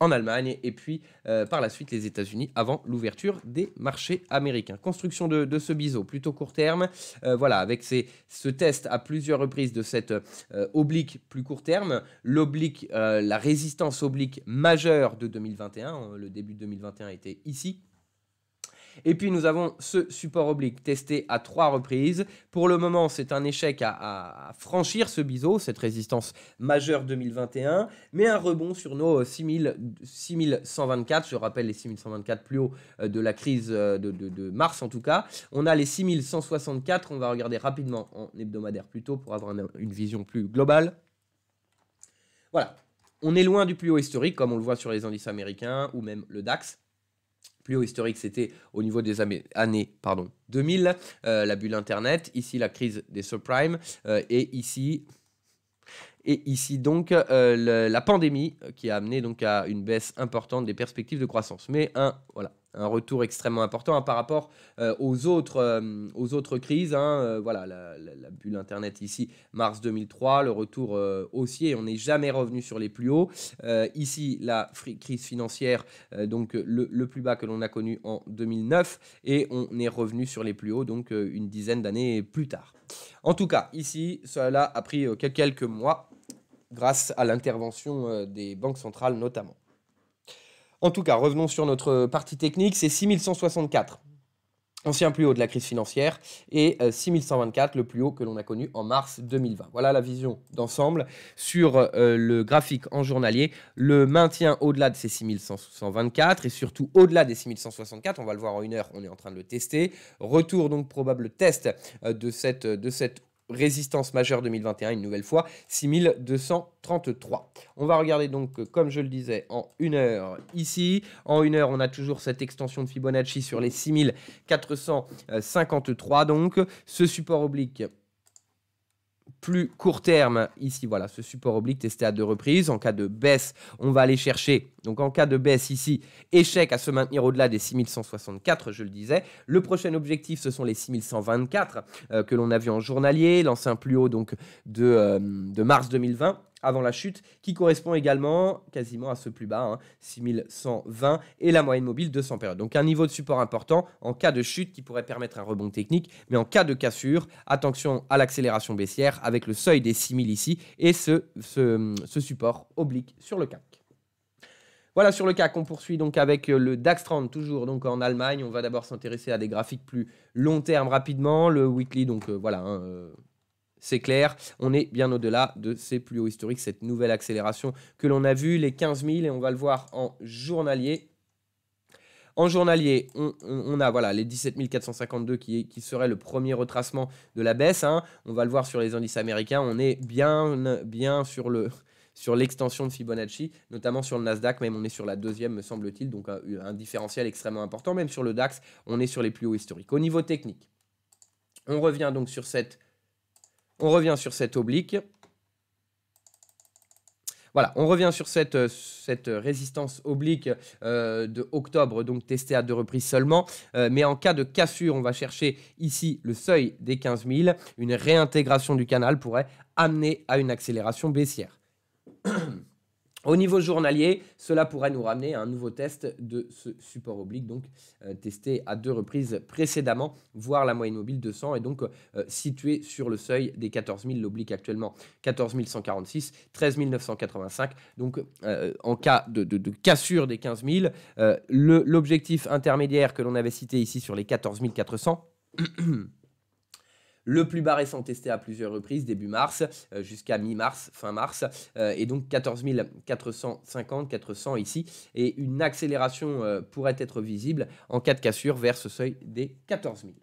en Allemagne, et puis euh, par la suite les États-Unis avant l'ouverture des marchés américains. Construction de, ce biseau, plutôt court terme, euh, voilà, avec ce test à plusieurs reprises de cette oblique plus court terme, l'oblique, la résistance oblique majeure de 2021, le début de 2021 était ici, et puis nous avons ce support oblique testé à trois reprises. Pour le moment, c'est un échec à, franchir ce biseau, cette résistance majeure 2021, mais un rebond sur nos 6124. Je rappelle les 6124 plus haut euh, de la crise euh, de, mars en tout cas. On a les 6164. On va regarder rapidement en hebdomadaire plutôt pour avoir une vision plus globale. Voilà, on est loin du plus haut historique, comme on le voit sur les indices américains ou même le DAX plus haut historique, c'était au niveau des années pardon, 2000, euh, la bulle Internet, ici la crise des subprimes, euh, et ici... Et ici donc euh, la pandémie qui a amené donc à une baisse importante des perspectives de croissance. Mais un voilà, un retour extrêmement important hein, par rapport euh, aux, autres, euh, aux autres crises. Hein, euh, voilà, la, bulle Internet ici, mars 2003, le retour haussier, on n'est jamais revenu sur les plus hauts. ici, la crise financière, donc le, plus bas que l'on a connu en 2009, et on est revenu sur les plus hauts, donc une dizaine d'années plus tard. En tout cas, ici, cela a pris quelques mois grâce à l'intervention des banques centrales notamment. En tout cas, revenons sur notre partie technique, c'est 6164 ancien plus haut de la crise financière, et 6124, euh, le plus haut que l'on a connu en mars 2020. Voilà la vision d'ensemble sur euh, le graphique en journalier, le maintien au-delà de ces 6124 et surtout au-delà des 6164, on va le voir en une heure, on est en train de le tester, retour donc probable test euh, de, cette, de cette résistance majeure 2021 une nouvelle fois, 6233. On va regarder donc, euh, comme je le disais, en une heure ici. En une heure, on a toujours cette extension de Fibonacci sur les 6453. Donc, ce support oblique plus court terme, ici, voilà, ce support oblique testé à deux reprises. En cas de baisse, on va aller chercher, donc en cas de baisse ici, échec à se maintenir au-delà des 6164, je le disais. Le prochain objectif, ce sont les 6124 euh, que l'on a vu en journalier, l'ancien plus haut donc de, euh, de mars 2020 avant la chute, qui correspond également quasiment à ce plus bas, 6120, hein, et la moyenne mobile de 100 périodes. Donc un niveau de support important en cas de chute qui pourrait permettre un rebond technique, mais en cas de cassure, attention à l'accélération baissière avec le seuil des 6000 ici et ce, ce, support oblique sur le CAC. Voilà sur le CAC, on poursuit donc avec euh, le DAX 30, toujours donc en Allemagne. On va d'abord s'intéresser à des graphiques plus long terme rapidement. Le weekly, donc euh, voilà, hein, euh, c'est clair. On est bien au-delà de ces plus hauts historiques, cette nouvelle accélération que l'on a vue, les 15 000, et on va le voir en journalier. En journalier, on, a voilà, les 17 452 qui, qui serait le premier retracement de la baisse. Hein. On va le voir sur les indices américains. On est bien, bien sur le, sur l'extension de Fibonacci, notamment sur le Nasdaq, même on est sur la deuxième, me semble-t-il, donc un, différentiel extrêmement important, même sur le DAX, on est sur les plus hauts historiques. Au niveau technique, on revient donc sur cette on revient sur cette oblique. Voilà, on revient sur cette, euh, résistance oblique euh, de octobre, donc testée à deux reprises seulement. Euh, mais en cas de cassure, on va chercher ici le seuil des 15 000. Une réintégration du canal pourrait amener à une accélération baissière. Au niveau journalier, cela pourrait nous ramener à un nouveau test de ce support oblique, donc euh, testé à deux reprises précédemment, voire la moyenne mobile 200 et donc euh, situé sur le seuil des 14 000, l'oblique actuellement 14 146, 13 985. Donc euh, en cas de, de, cassure des 15 000, l'objectif intermédiaire que l'on avait cité ici sur les 14 400. le plus bas récent testé à plusieurs reprises, début mars, euh, jusqu'à mi-mars, fin mars, euh, et donc 14 450, 400 ici, et une accélération euh, pourrait être visible en cas de cassure vers ce seuil des 14 000.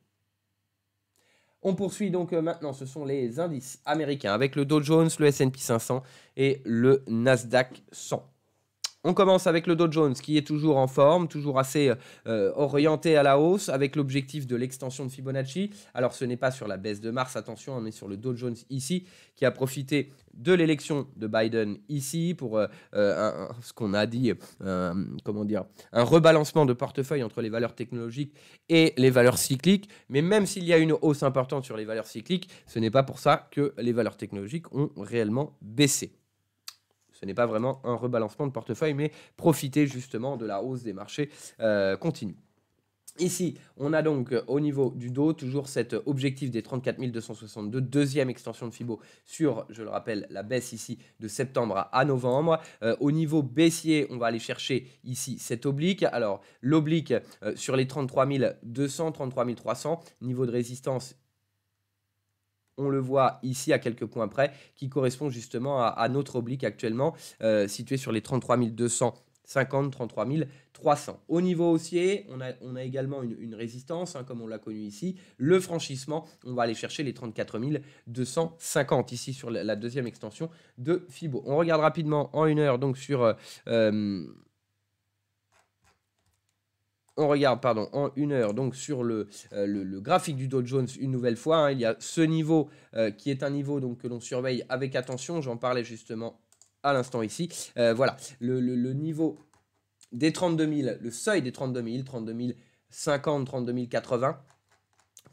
On poursuit donc maintenant, ce sont les indices américains avec le Dow Jones, le SP 500 et le Nasdaq 100. On commence avec le Dow Jones qui est toujours en forme, toujours assez euh, orienté à la hausse avec l'objectif de l'extension de Fibonacci. Alors ce n'est pas sur la baisse de mars, attention, on hein, est sur le Dow Jones ici qui a profité de l'élection de Biden ici pour euh, euh, ce qu'on a dit, comment dire, un rebalancement de portefeuille entre les valeurs technologiques et les valeurs cycliques. Mais même s'il y a une hausse importante sur les valeurs cycliques, ce n'est pas pour ça que les valeurs technologiques ont réellement baissé. Ce n'est pas vraiment un rebalancement de portefeuille, mais profiter justement de la hausse des marchés euh, continue. Ici, on a donc euh, au niveau du dos toujours cet objectif des 34 262, deuxième extension de Fibo sur, je le rappelle, la baisse ici de septembre à novembre. Euh, au niveau baissier, on va aller chercher ici cet oblique. Alors, l'oblique sur les 33 200, 33 300, niveau de résistance on le voit ici à quelques points près, qui correspond justement à, notre oblique actuellement, euh, situé sur les 33 250, 33 300. Au niveau haussier, on a, également une, résistance, hein, comme on l'a connu ici. Le franchissement, on va aller chercher les 34 250 ici sur la, deuxième extension de Fibo. On regarde rapidement en une heure donc sur... Euh, euh, on regarde pardon, en une heure donc sur le, euh, le, graphique du Dow Jones une nouvelle fois. Hein. il y a ce niveau euh, qui est un niveau donc, que l'on surveille avec attention. J'en parlais justement à l'instant ici. Euh, voilà, le, le, niveau des 32 000, le seuil des 32 000, 32 050, 32 080,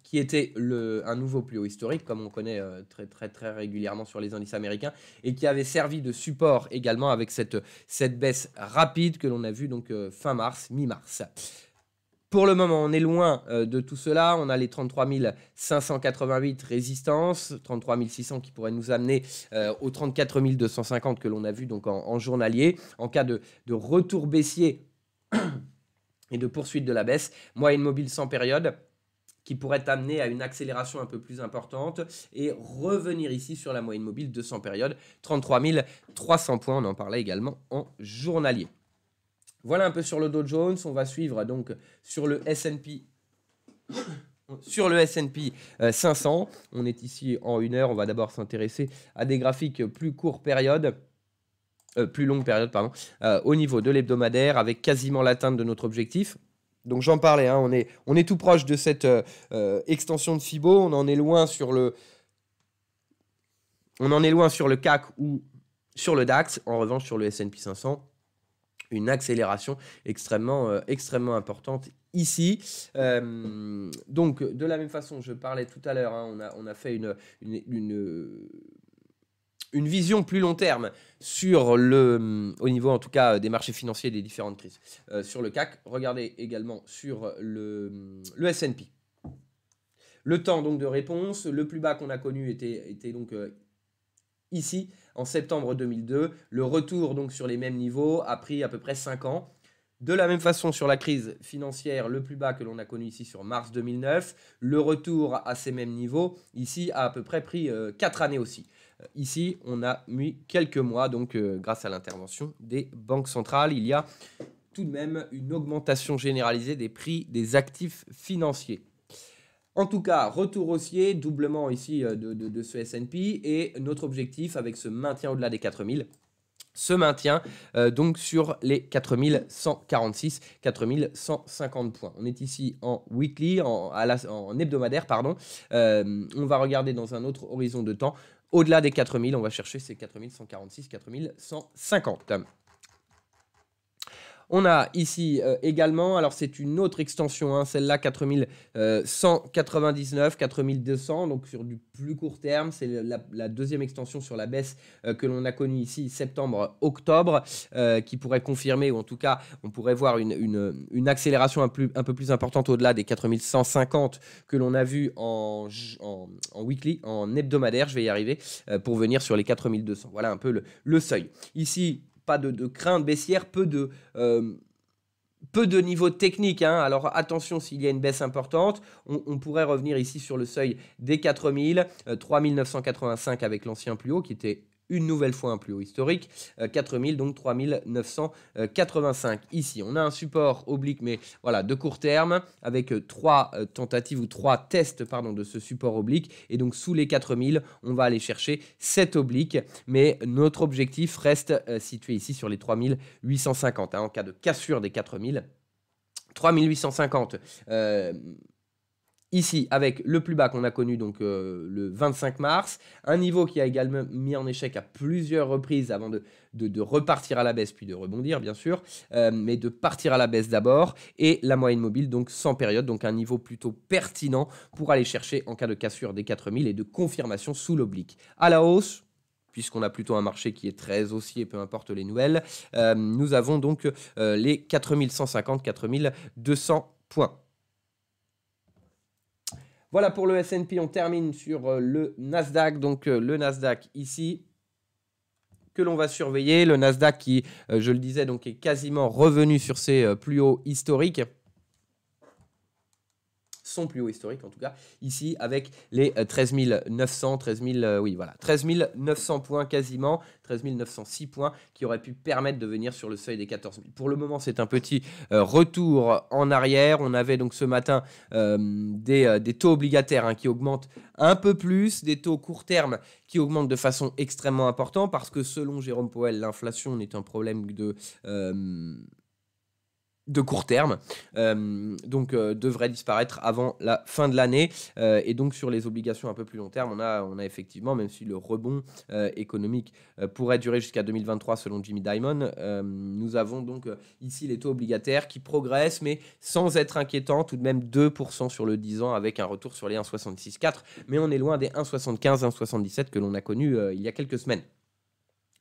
qui était le, un nouveau plus haut historique, comme on connaît très, très, très régulièrement sur les indices américains, et qui avait servi de support également avec cette, cette baisse rapide que l'on a vue donc, fin mars, mi-mars. Pour le moment, on est loin euh, de tout cela. On a les 33 588 résistances, 33 600 qui pourraient nous amener euh, aux 34 250 que l'on a vu donc en, journalier. En cas de, retour baissier et de poursuite de la baisse, moyenne mobile sans période, qui pourrait amener à une accélération un peu plus importante et revenir ici sur la moyenne mobile 200 périodes, 33 300 points, on en parlait également en journalier. Voilà un peu sur le Dow Jones. On va suivre donc sur le S&P. Sur le 500, euh, on est ici en une heure. On va d'abord s'intéresser à des graphiques plus courts périodes. Euh, plus longue période, pardon, euh, au niveau de l'hebdomadaire, avec quasiment l'atteinte de notre objectif. Donc j'en parlais, hein. on, est, on, est, tout proche de cette extension de Fibo, on en est loin sur le. On en est loin sur le CAC ou sur le DAX. En revanche, sur le SP 500, une accélération extrêmement, euh, extrêmement importante ici. Euh, donc, de la même façon, je parlais tout à l'heure, hein, on, a, on a fait une, une, vision plus long terme sur le, euh, au niveau, en tout cas, des marchés financiers des différentes crises. sur le CAC, regardez également sur le, le S&P. Le temps donc de réponse, le plus bas qu'on a connu était, était donc ici, en septembre 2002. Le retour donc sur les mêmes niveaux a pris à peu près 5 ans. De la même façon sur la crise financière, le plus bas que l'on a connu ici sur mars 2009, le retour à ces mêmes niveaux ici a à peu près pris 4 euh, années aussi. Euh, ici, on a mis quelques mois, donc euh, grâce à l'intervention des banques centrales, il y a tout de même une augmentation généralisée des prix des actifs financiers. En tout cas, retour haussier, doublement ici euh, de, ce S&P et notre objectif avec ce maintien au-delà des 4000 se maintient donc sur les 4146, 4150 points. On est ici en weekly, en, hebdomadaire, pardon. Euh, on va regarder dans un autre horizon de temps. Au-delà des 4000, on va chercher ces 4146, 4150. On a ici euh, également, alors c'est une autre extension, hein, celle-là 4199, 4200, euh, donc sur du plus court terme, c'est la, deuxième extension sur la baisse euh, que l'on a connue ici septembre-octobre, qui pourrait confirmer, ou en tout cas on pourrait voir une, accélération un, peu plus importante au-delà des 4150 que l'on a vu en, en, weekly, en hebdomadaire, je vais y arriver, pour venir sur les 4200. Voilà un peu le seuil. Ici, pas de, de crainte baissière, peu de, euh, peu de niveau technique. Hein. Alors attention s'il y a une baisse importante, on, pourrait revenir ici sur le seuil des 4000, 3985 euh, avec l'ancien plus haut qui était une nouvelle fois un plus haut historique, 4000 euh, donc 3985. Ici, on a un support oblique mais voilà, de court terme avec euh, trois euh, tentatives ou trois tests pardon de ce support oblique et donc sous les 4000, on va aller chercher cet oblique. mais notre objectif reste situé ici sur les 3850 hein, en cas de cassure des 4000. 3850 euh, Ici, avec le plus bas qu'on a connu donc euh, le 25 mars, un niveau qui a également mis en échec à plusieurs reprises avant de, repartir à la baisse puis de rebondir bien sûr, euh, mais de partir à la baisse d'abord, et la moyenne mobile donc sans période, donc un niveau plutôt pertinent pour aller chercher en cas de cassure des 4000 et de confirmation sous l'oblique. À la hausse, puisqu'on a plutôt un marché qui est très haussier, peu importe les nouvelles, euh, nous avons donc les 4150, 4200 points. Voilà pour le S&P, on termine sur euh, le Nasdaq, donc euh, le Nasdaq ici que l'on va surveiller, le Nasdaq qui, euh, je le disais, donc est quasiment revenu sur ses plus hauts historiques son plus haut historique en tout cas, ici avec les 13 900, 13 000, oui voilà, 13 900 points quasiment, 13 906 points qui auraient pu permettre de venir sur le seuil des 14 000. Pour le moment, c'est un petit euh, retour en arrière. On avait donc ce matin euh, euh, des, taux obligataires hein, qui augmentent un peu plus, des taux court terme qui augmentent de façon extrêmement importante parce que selon Jérôme Poel, l'inflation n'est un problème de de court terme, euh, donc euh, devrait disparaître avant la fin de l'année. Euh, et donc sur les obligations un peu plus long terme, on a, on a effectivement, même si le rebond économique pourrait durer jusqu'à 2023 selon Jimmy Diamond, nous avons donc ici les taux obligataires qui progressent, mais sans être inquiétant, tout de même 2% sur le 10 ans avec un retour sur les 1,66,4, mais on est loin des 1,75, 1,77 que l'on a connu il y a quelques semaines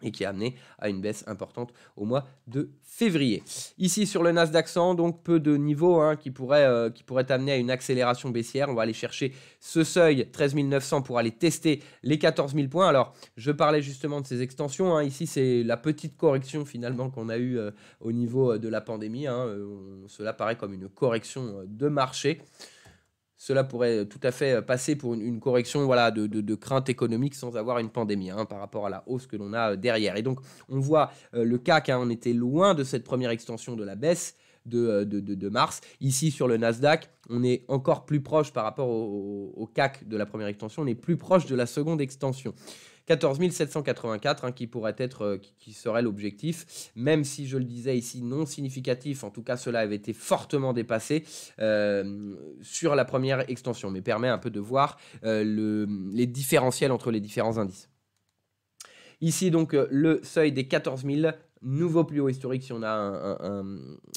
et qui a amené à une baisse importante au mois de février. Ici sur le Nasdaq 100, donc peu de niveaux hein, qui pourraient euh, qui amener à une accélération baissière. On va aller chercher ce seuil 13 900 pour aller tester les 14 000 points. Alors je parlais justement de ces extensions. Hein. Ici c'est la petite correction finalement qu'on a eue euh, au niveau euh, de la pandémie. Hein. cela paraît comme une correction de marché cela pourrait euh, tout à fait euh, passer pour une, correction voilà, de, de, crainte économique sans avoir une pandémie hein, par rapport à la hausse que l'on a euh, derrière. Et donc, on voit le CAC, hein, on était loin de cette première extension de la baisse. De, de, mars. Ici, sur le Nasdaq, on est encore plus proche par rapport au CAC de la première extension, on est plus proche de la seconde extension. 14 784 hein, qui pourrait être, euh, qui, serait l'objectif, même si je le disais ici non significatif, en tout cas cela avait été fortement dépassé euh, sur la première extension, mais permet un peu de voir euh, le, les différentiels entre les différents indices. Ici donc le seuil des 14 nouveau plus haut historique si on a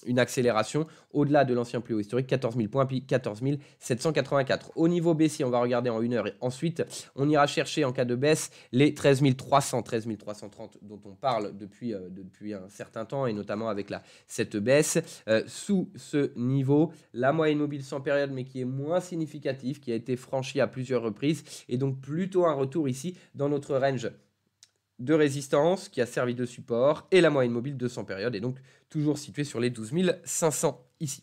une accélération au-delà de l'ancien plus haut historique, 14 000 points, puis 14 784. Au niveau baissier, on va regarder en une heure et ensuite on ira chercher en cas de baisse les 13 300, 13 330 dont on parle depuis, euh, depuis un certain temps et notamment avec la, cette baisse. Euh, sous ce niveau, la moyenne mobile sans période mais qui est moins significative, qui a été franchie à plusieurs reprises et donc plutôt un retour ici dans notre range de résistance qui a servi de support et la moyenne mobile de 100 périodes est donc toujours située sur les 12 500 ici.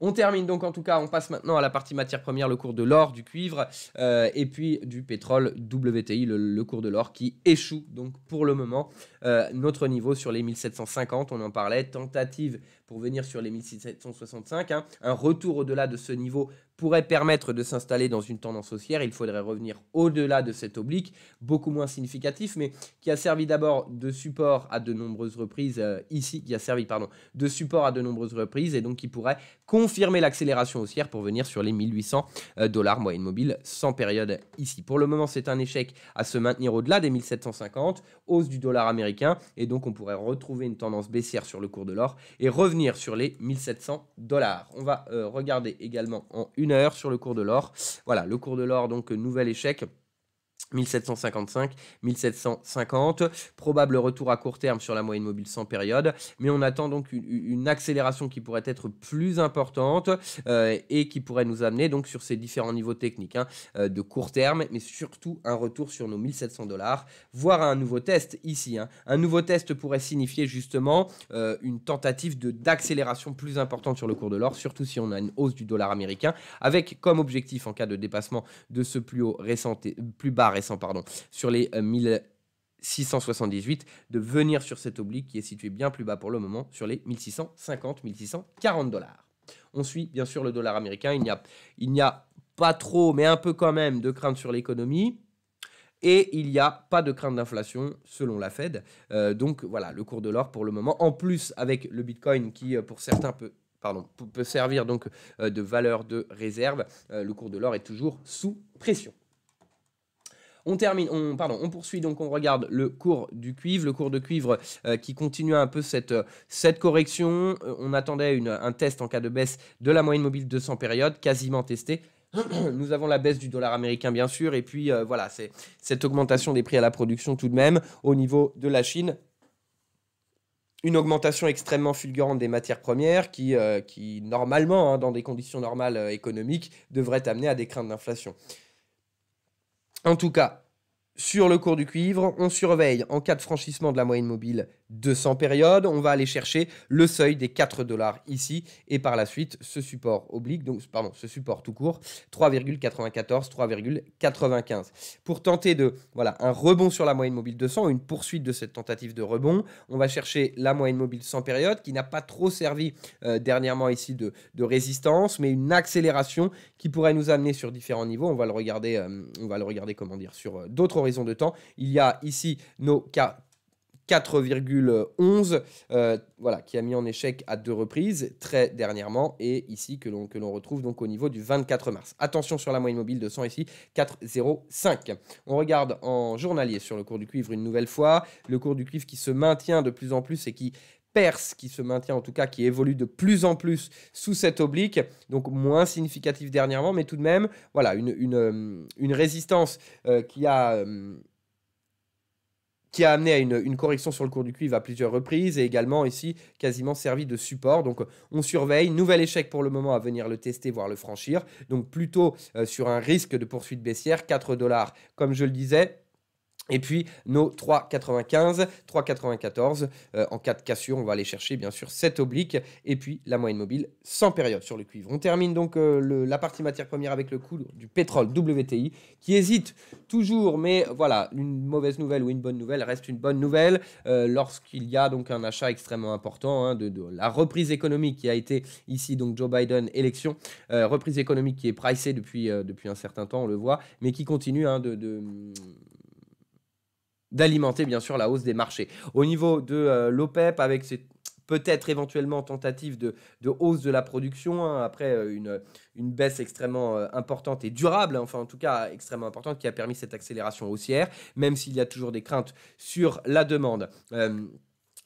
On termine donc en tout cas, on passe maintenant à la partie matière première, le cours de l'or, du cuivre euh, et puis du pétrole WTI, le cours de l'or qui échoue donc pour le moment euh, notre niveau sur les 1750, on en parlait, tentative pour venir sur les 1765. Hein. Un retour au-delà de ce niveau pourrait permettre de s'installer dans une tendance haussière. Il faudrait revenir au-delà de cet oblique, beaucoup moins significatif, mais qui a servi d'abord de support à de nombreuses reprises euh, ici, qui a servi pardon de support à de nombreuses reprises et donc qui pourrait confirmer l'accélération haussière pour venir sur les 1800 euh, dollars moyenne mobile sans période ici. Pour le moment, c'est un échec à se maintenir au-delà des 1750. Hausse du dollar américain et donc on pourrait retrouver une tendance baissière sur le cours de l'or et revenir sur les 1700 dollars. On va euh, regarder également en une heure sur le cours de l'or. Voilà, le cours de l'or, donc nouvel échec. 1755, 1750, probable retour à court terme sur la moyenne mobile sans période, mais on attend donc une, accélération qui pourrait être plus importante euh, et qui pourrait nous amener donc sur ces différents niveaux techniques hein, euh, de court terme, mais surtout un retour sur nos 1700 dollars, voire un nouveau test ici. Hein. Un nouveau test pourrait signifier justement euh, une tentative d'accélération plus importante sur le cours de l'or, surtout si on a une hausse du dollar américain, avec comme objectif en cas de dépassement de ce plus haut récent, plus bas récent, pardon, sur les 1678, euh, de venir sur cette oblique qui est située bien plus bas pour le moment, sur les 1650-1640 dollars. On suit bien sûr le dollar américain, il n'y a, il n'y a pas trop, mais un peu quand même, de crainte sur l'économie. Et il n'y a pas de crainte d'inflation selon la Fed. Euh, donc voilà, le cours de l'or pour le moment. En plus, avec le Bitcoin qui, euh, pour certains, peut pardon, peut servir donc de valeur de réserve, le cours de l'or est toujours sous pression. On termine, on, pardon, on poursuit donc, on regarde le cours du cuivre, le cours de cuivre euh, qui continue un peu cette, euh, cette correction. Euh, on attendait un test en cas de baisse de la moyenne mobile de 200 périodes, quasiment testé. Nous avons la baisse du dollar américain, bien sûr, et puis voilà, c'est cette augmentation des prix à la production tout de même au niveau de la Chine une augmentation extrêmement fulgurante des matières premières qui, qui normalement, hein, dans des conditions normales économiques, devrait amener à des craintes d'inflation. En tout cas, sur le cours du cuivre, on surveille en cas de franchissement de la moyenne mobile 200 périodes. On va aller chercher le seuil des 4 dollars ici et par la suite ce support oblique, donc pardon, ce support tout court, 3,94, 3,95. Pour tenter de voilà un rebond sur la moyenne mobile 200, une poursuite de cette tentative de rebond, on va chercher la moyenne mobile 100 périodes qui n'a pas trop servi euh, dernièrement ici de, résistance, mais une accélération qui pourrait nous amener sur différents niveaux. On va le regarder, euh, on va le regarder comment dire sur euh, d'autres horizons de temps. Il y a ici nos cas 4,11, euh, voilà, qui a mis en échec à deux reprises, très dernièrement, et ici que l'on, que l'on retrouve donc au niveau du 24 mars. Attention sur la moyenne mobile de 100 ici, 4,05. On regarde en journalier sur le cours du cuivre une nouvelle fois, le cours du cuivre qui se maintient de plus en plus et qui perce, qui se maintient en tout cas, qui évolue de plus en plus sous cette oblique, donc moins significatif dernièrement, mais tout de même, voilà, une, une, euh, résistance euh, qui a qui a amené à une, correction sur le cours du cuivre à plusieurs reprises et également ici quasiment servi de support. Donc on surveille, nouvel échec pour le moment à venir le tester, voire le franchir. Donc plutôt euh, sur un risque de poursuite baissière, 4 dollars comme je le disais. Et puis nos 3,95, 3,94. Euh, en cas de cassure, on va aller chercher bien sûr cette oblique Et puis la moyenne mobile sans période sur le cuivre. On termine donc euh, la partie matière première avec le coût du pétrole WTI qui hésite toujours. Mais voilà, une mauvaise nouvelle ou une bonne nouvelle reste une bonne nouvelle euh, lorsqu'il y a donc un achat extrêmement important hein, de, la reprise économique qui a été ici donc Joe Biden élection. reprise économique qui est pricée depuis, depuis un certain temps, on le voit, mais qui continue hein, de d'alimenter bien sûr la hausse des marchés. Au niveau de euh, l'OPEP, e avec cette peut-être éventuellement tentative de, hausse de la production, hein, après euh, une, baisse extrêmement euh, importante et durable, hein, enfin en tout cas extrêmement importante, qui a permis cette accélération haussière, même s'il y a toujours des craintes sur la demande.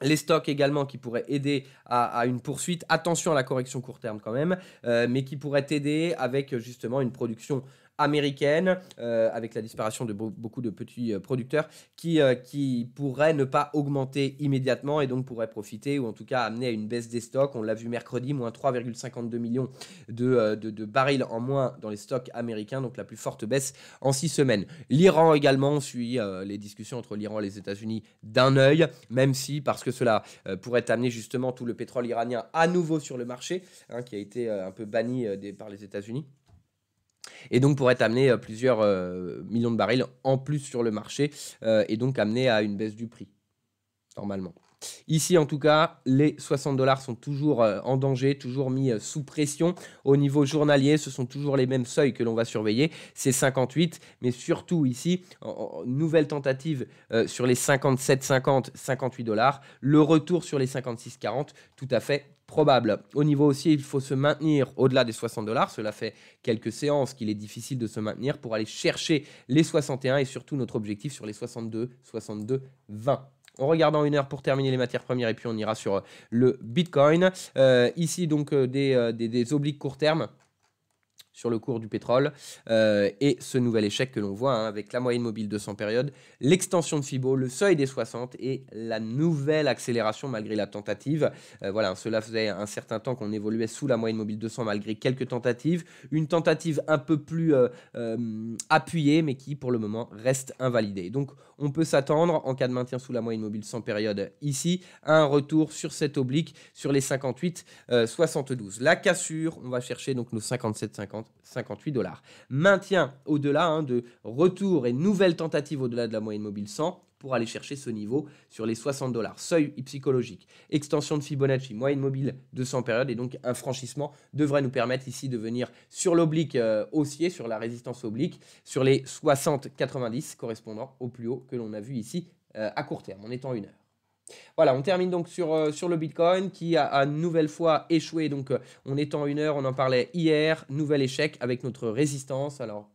les stocks également qui pourraient aider à, une poursuite. Attention à la correction court terme quand même, mais qui pourraient aider avec justement une production américaine, euh, avec la disparition de beaucoup de petits euh, producteurs, qui, euh, qui pourraient ne pas augmenter immédiatement et donc pourraient profiter, ou en tout cas amener à une baisse des stocks. On l'a vu mercredi, moins 3,52 millions de, de, barils en moins dans les stocks américains, donc la plus forte baisse en six semaines. L'Iran également, suit les discussions entre l'Iran et les États-Unis d'un œil, même si, parce que cela pourrait amener justement tout le pétrole iranien à nouveau sur le marché, hein, qui a été un peu banni par les États-Unis et donc pourrait amener euh, plusieurs euh, millions de barils en plus sur le marché euh, et donc amener à une baisse du prix, normalement. Ici, en tout cas, les 60 dollars sont toujours en danger, toujours mis sous pression. Au niveau journalier, ce sont toujours les mêmes seuils que l'on va surveiller. C'est 58, mais surtout ici, nouvelle tentative sur les 57,50, 58 dollars. Le retour sur les 56,40, tout à fait probable. Au niveau aussi, il faut se maintenir au-delà des 60 dollars. Cela fait quelques séances qu'il est difficile de se maintenir pour aller chercher les 61 et surtout notre objectif sur les 62, 62, 20. On regarde en une heure pour terminer les matières premières et puis on ira sur euh, le Bitcoin. Euh, ici donc euh, des, des obliques court terme sur le cours du pétrole euh, et ce nouvel échec que l'on voit hein, avec la moyenne mobile de 100 périodes, l'extension de Fibo, le seuil des 60 et la nouvelle accélération malgré la tentative. Euh, voilà, cela faisait un certain temps qu'on évoluait sous la moyenne mobile 200 malgré quelques tentatives, une tentative un peu plus euh, appuyée mais qui pour le moment reste invalidée. Donc on peut s'attendre en cas de maintien sous la moyenne mobile 100 périodes ici à un retour sur cette oblique sur les 58 72. La cassure, on va chercher donc nos 57 50 58 dollars. Maintien au-delà hein, de retour et nouvelle tentative au-delà de la moyenne mobile 100 pour aller chercher ce niveau sur les 60 dollars. Seuil psychologique, extension de Fibonacci, moyenne mobile 200 périodes et donc un franchissement devrait nous permettre ici de venir sur l'oblique euh, haussier, sur la résistance oblique, sur les 60-90 correspondant au plus haut que l'on a vu ici euh, à court terme en étant une heure. Voilà, on termine donc sur, euh, sur le Bitcoin qui a, une nouvelle fois échoué. Donc euh, on est en une heure, on en parlait hier, nouvel échec avec notre résistance. Alors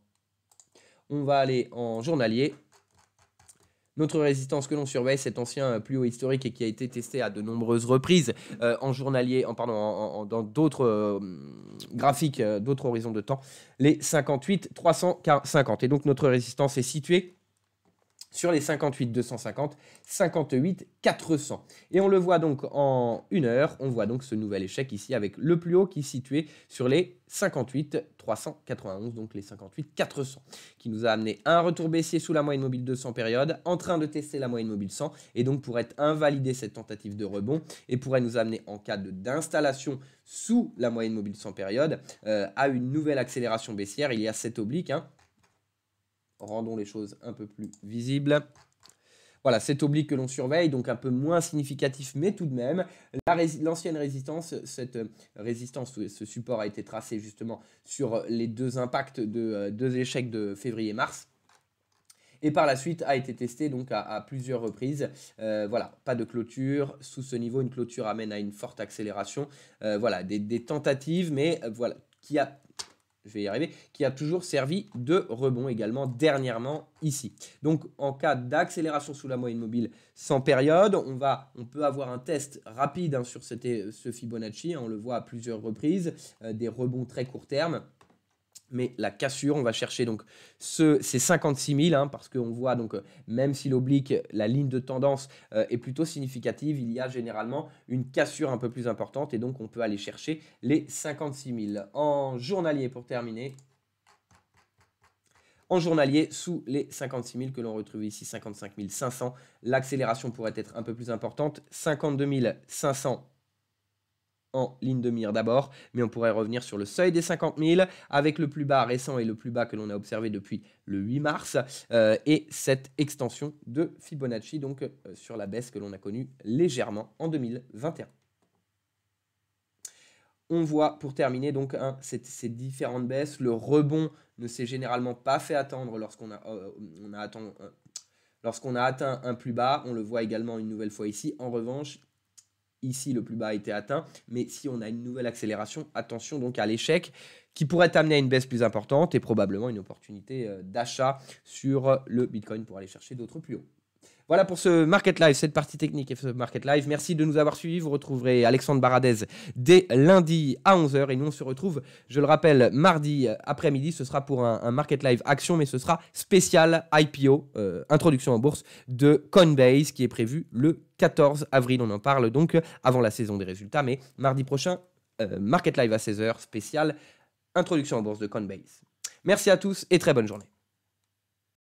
on va aller en journalier. Notre résistance que l'on surveille, cet ancien euh, plus haut historique et qui a été testé à de nombreuses reprises en journalier, en pardon, dans d'autres graphiques, d'autres horizons de temps, les 58 350. Et donc notre résistance est située sur les 58 250, 58 400. Et on le voit donc en une heure, on voit donc ce nouvel échec ici avec le plus haut qui est situé sur les 58 391, donc les 58 400, qui nous a amené un retour baissier sous la moyenne mobile 200 période, en train de tester la moyenne mobile 100, et donc pourrait invalider cette tentative de rebond, et pourrait nous amener en cas d'installation sous la moyenne mobile 100 période euh, à une nouvelle accélération baissière, il y a cette oblique, hein, rendons les choses un peu plus visibles. Voilà, cet oblique que l'on surveille, donc un peu moins significatif, mais tout de même, l'ancienne résistance, cette euh, résistance, ce support a été tracé justement sur les deux impacts de euh, deux échecs de février-mars et par la suite a été testé donc à, plusieurs reprises. Euh, voilà, pas de clôture sous ce niveau, une clôture amène à une forte accélération. voilà, des, tentatives, mais voilà, qui a fait y arriver, qui a toujours servi de rebond également dernièrement ici. Donc en cas d'accélération sous la moyenne mobile sans période, on, va, on peut avoir un test rapide hein, sur ce Fibonacci, hein, on le voit à plusieurs reprises, euh, des rebonds très court terme mais la cassure, on va chercher donc ces 56 000, hein, parce qu'on voit donc euh, même si l'oblique, la ligne de tendance euh, est plutôt significative, il y a généralement une cassure un peu plus importante et donc on peut aller chercher les 56 000. En journalier pour terminer, en journalier sous les 56 000 que l'on retrouve ici, 55 500. L'accélération pourrait être un peu plus importante, 52 500 en ligne de mire d'abord, mais on pourrait revenir sur le seuil des 50 000 avec le plus bas récent et le plus bas que l'on a observé depuis le 8 mars euh, et cette extension de Fibonacci donc euh, sur la baisse que l'on a connue légèrement en 2021. On voit pour terminer donc hein, ces, différentes baisses, le rebond ne s'est généralement pas fait attendre lorsqu'on a, euh, Lorsqu'on a atteint un plus bas, on le voit également une nouvelle fois ici. En revanche, ici le plus bas a été atteint, mais si on a une nouvelle accélération, attention donc à l'échec qui pourrait amener à une baisse plus importante et probablement une opportunité euh, d'achat sur le Bitcoin pour aller chercher d'autres plus hauts. Voilà pour ce Market Live, cette partie technique et ce Market Live. Merci de nous avoir suivis. Vous retrouverez Alexandre Baradez dès lundi à 11h. Et nous, on se retrouve, je le rappelle, mardi après-midi. Ce sera pour un, Market Live action, mais ce sera spécial IPO, euh, introduction en bourse de Coinbase, qui est prévu le 14 avril. On en parle donc avant la saison des résultats, mais mardi prochain, euh, Market Live à 16h, spécial introduction en bourse de Coinbase. Merci à tous et très bonne journée.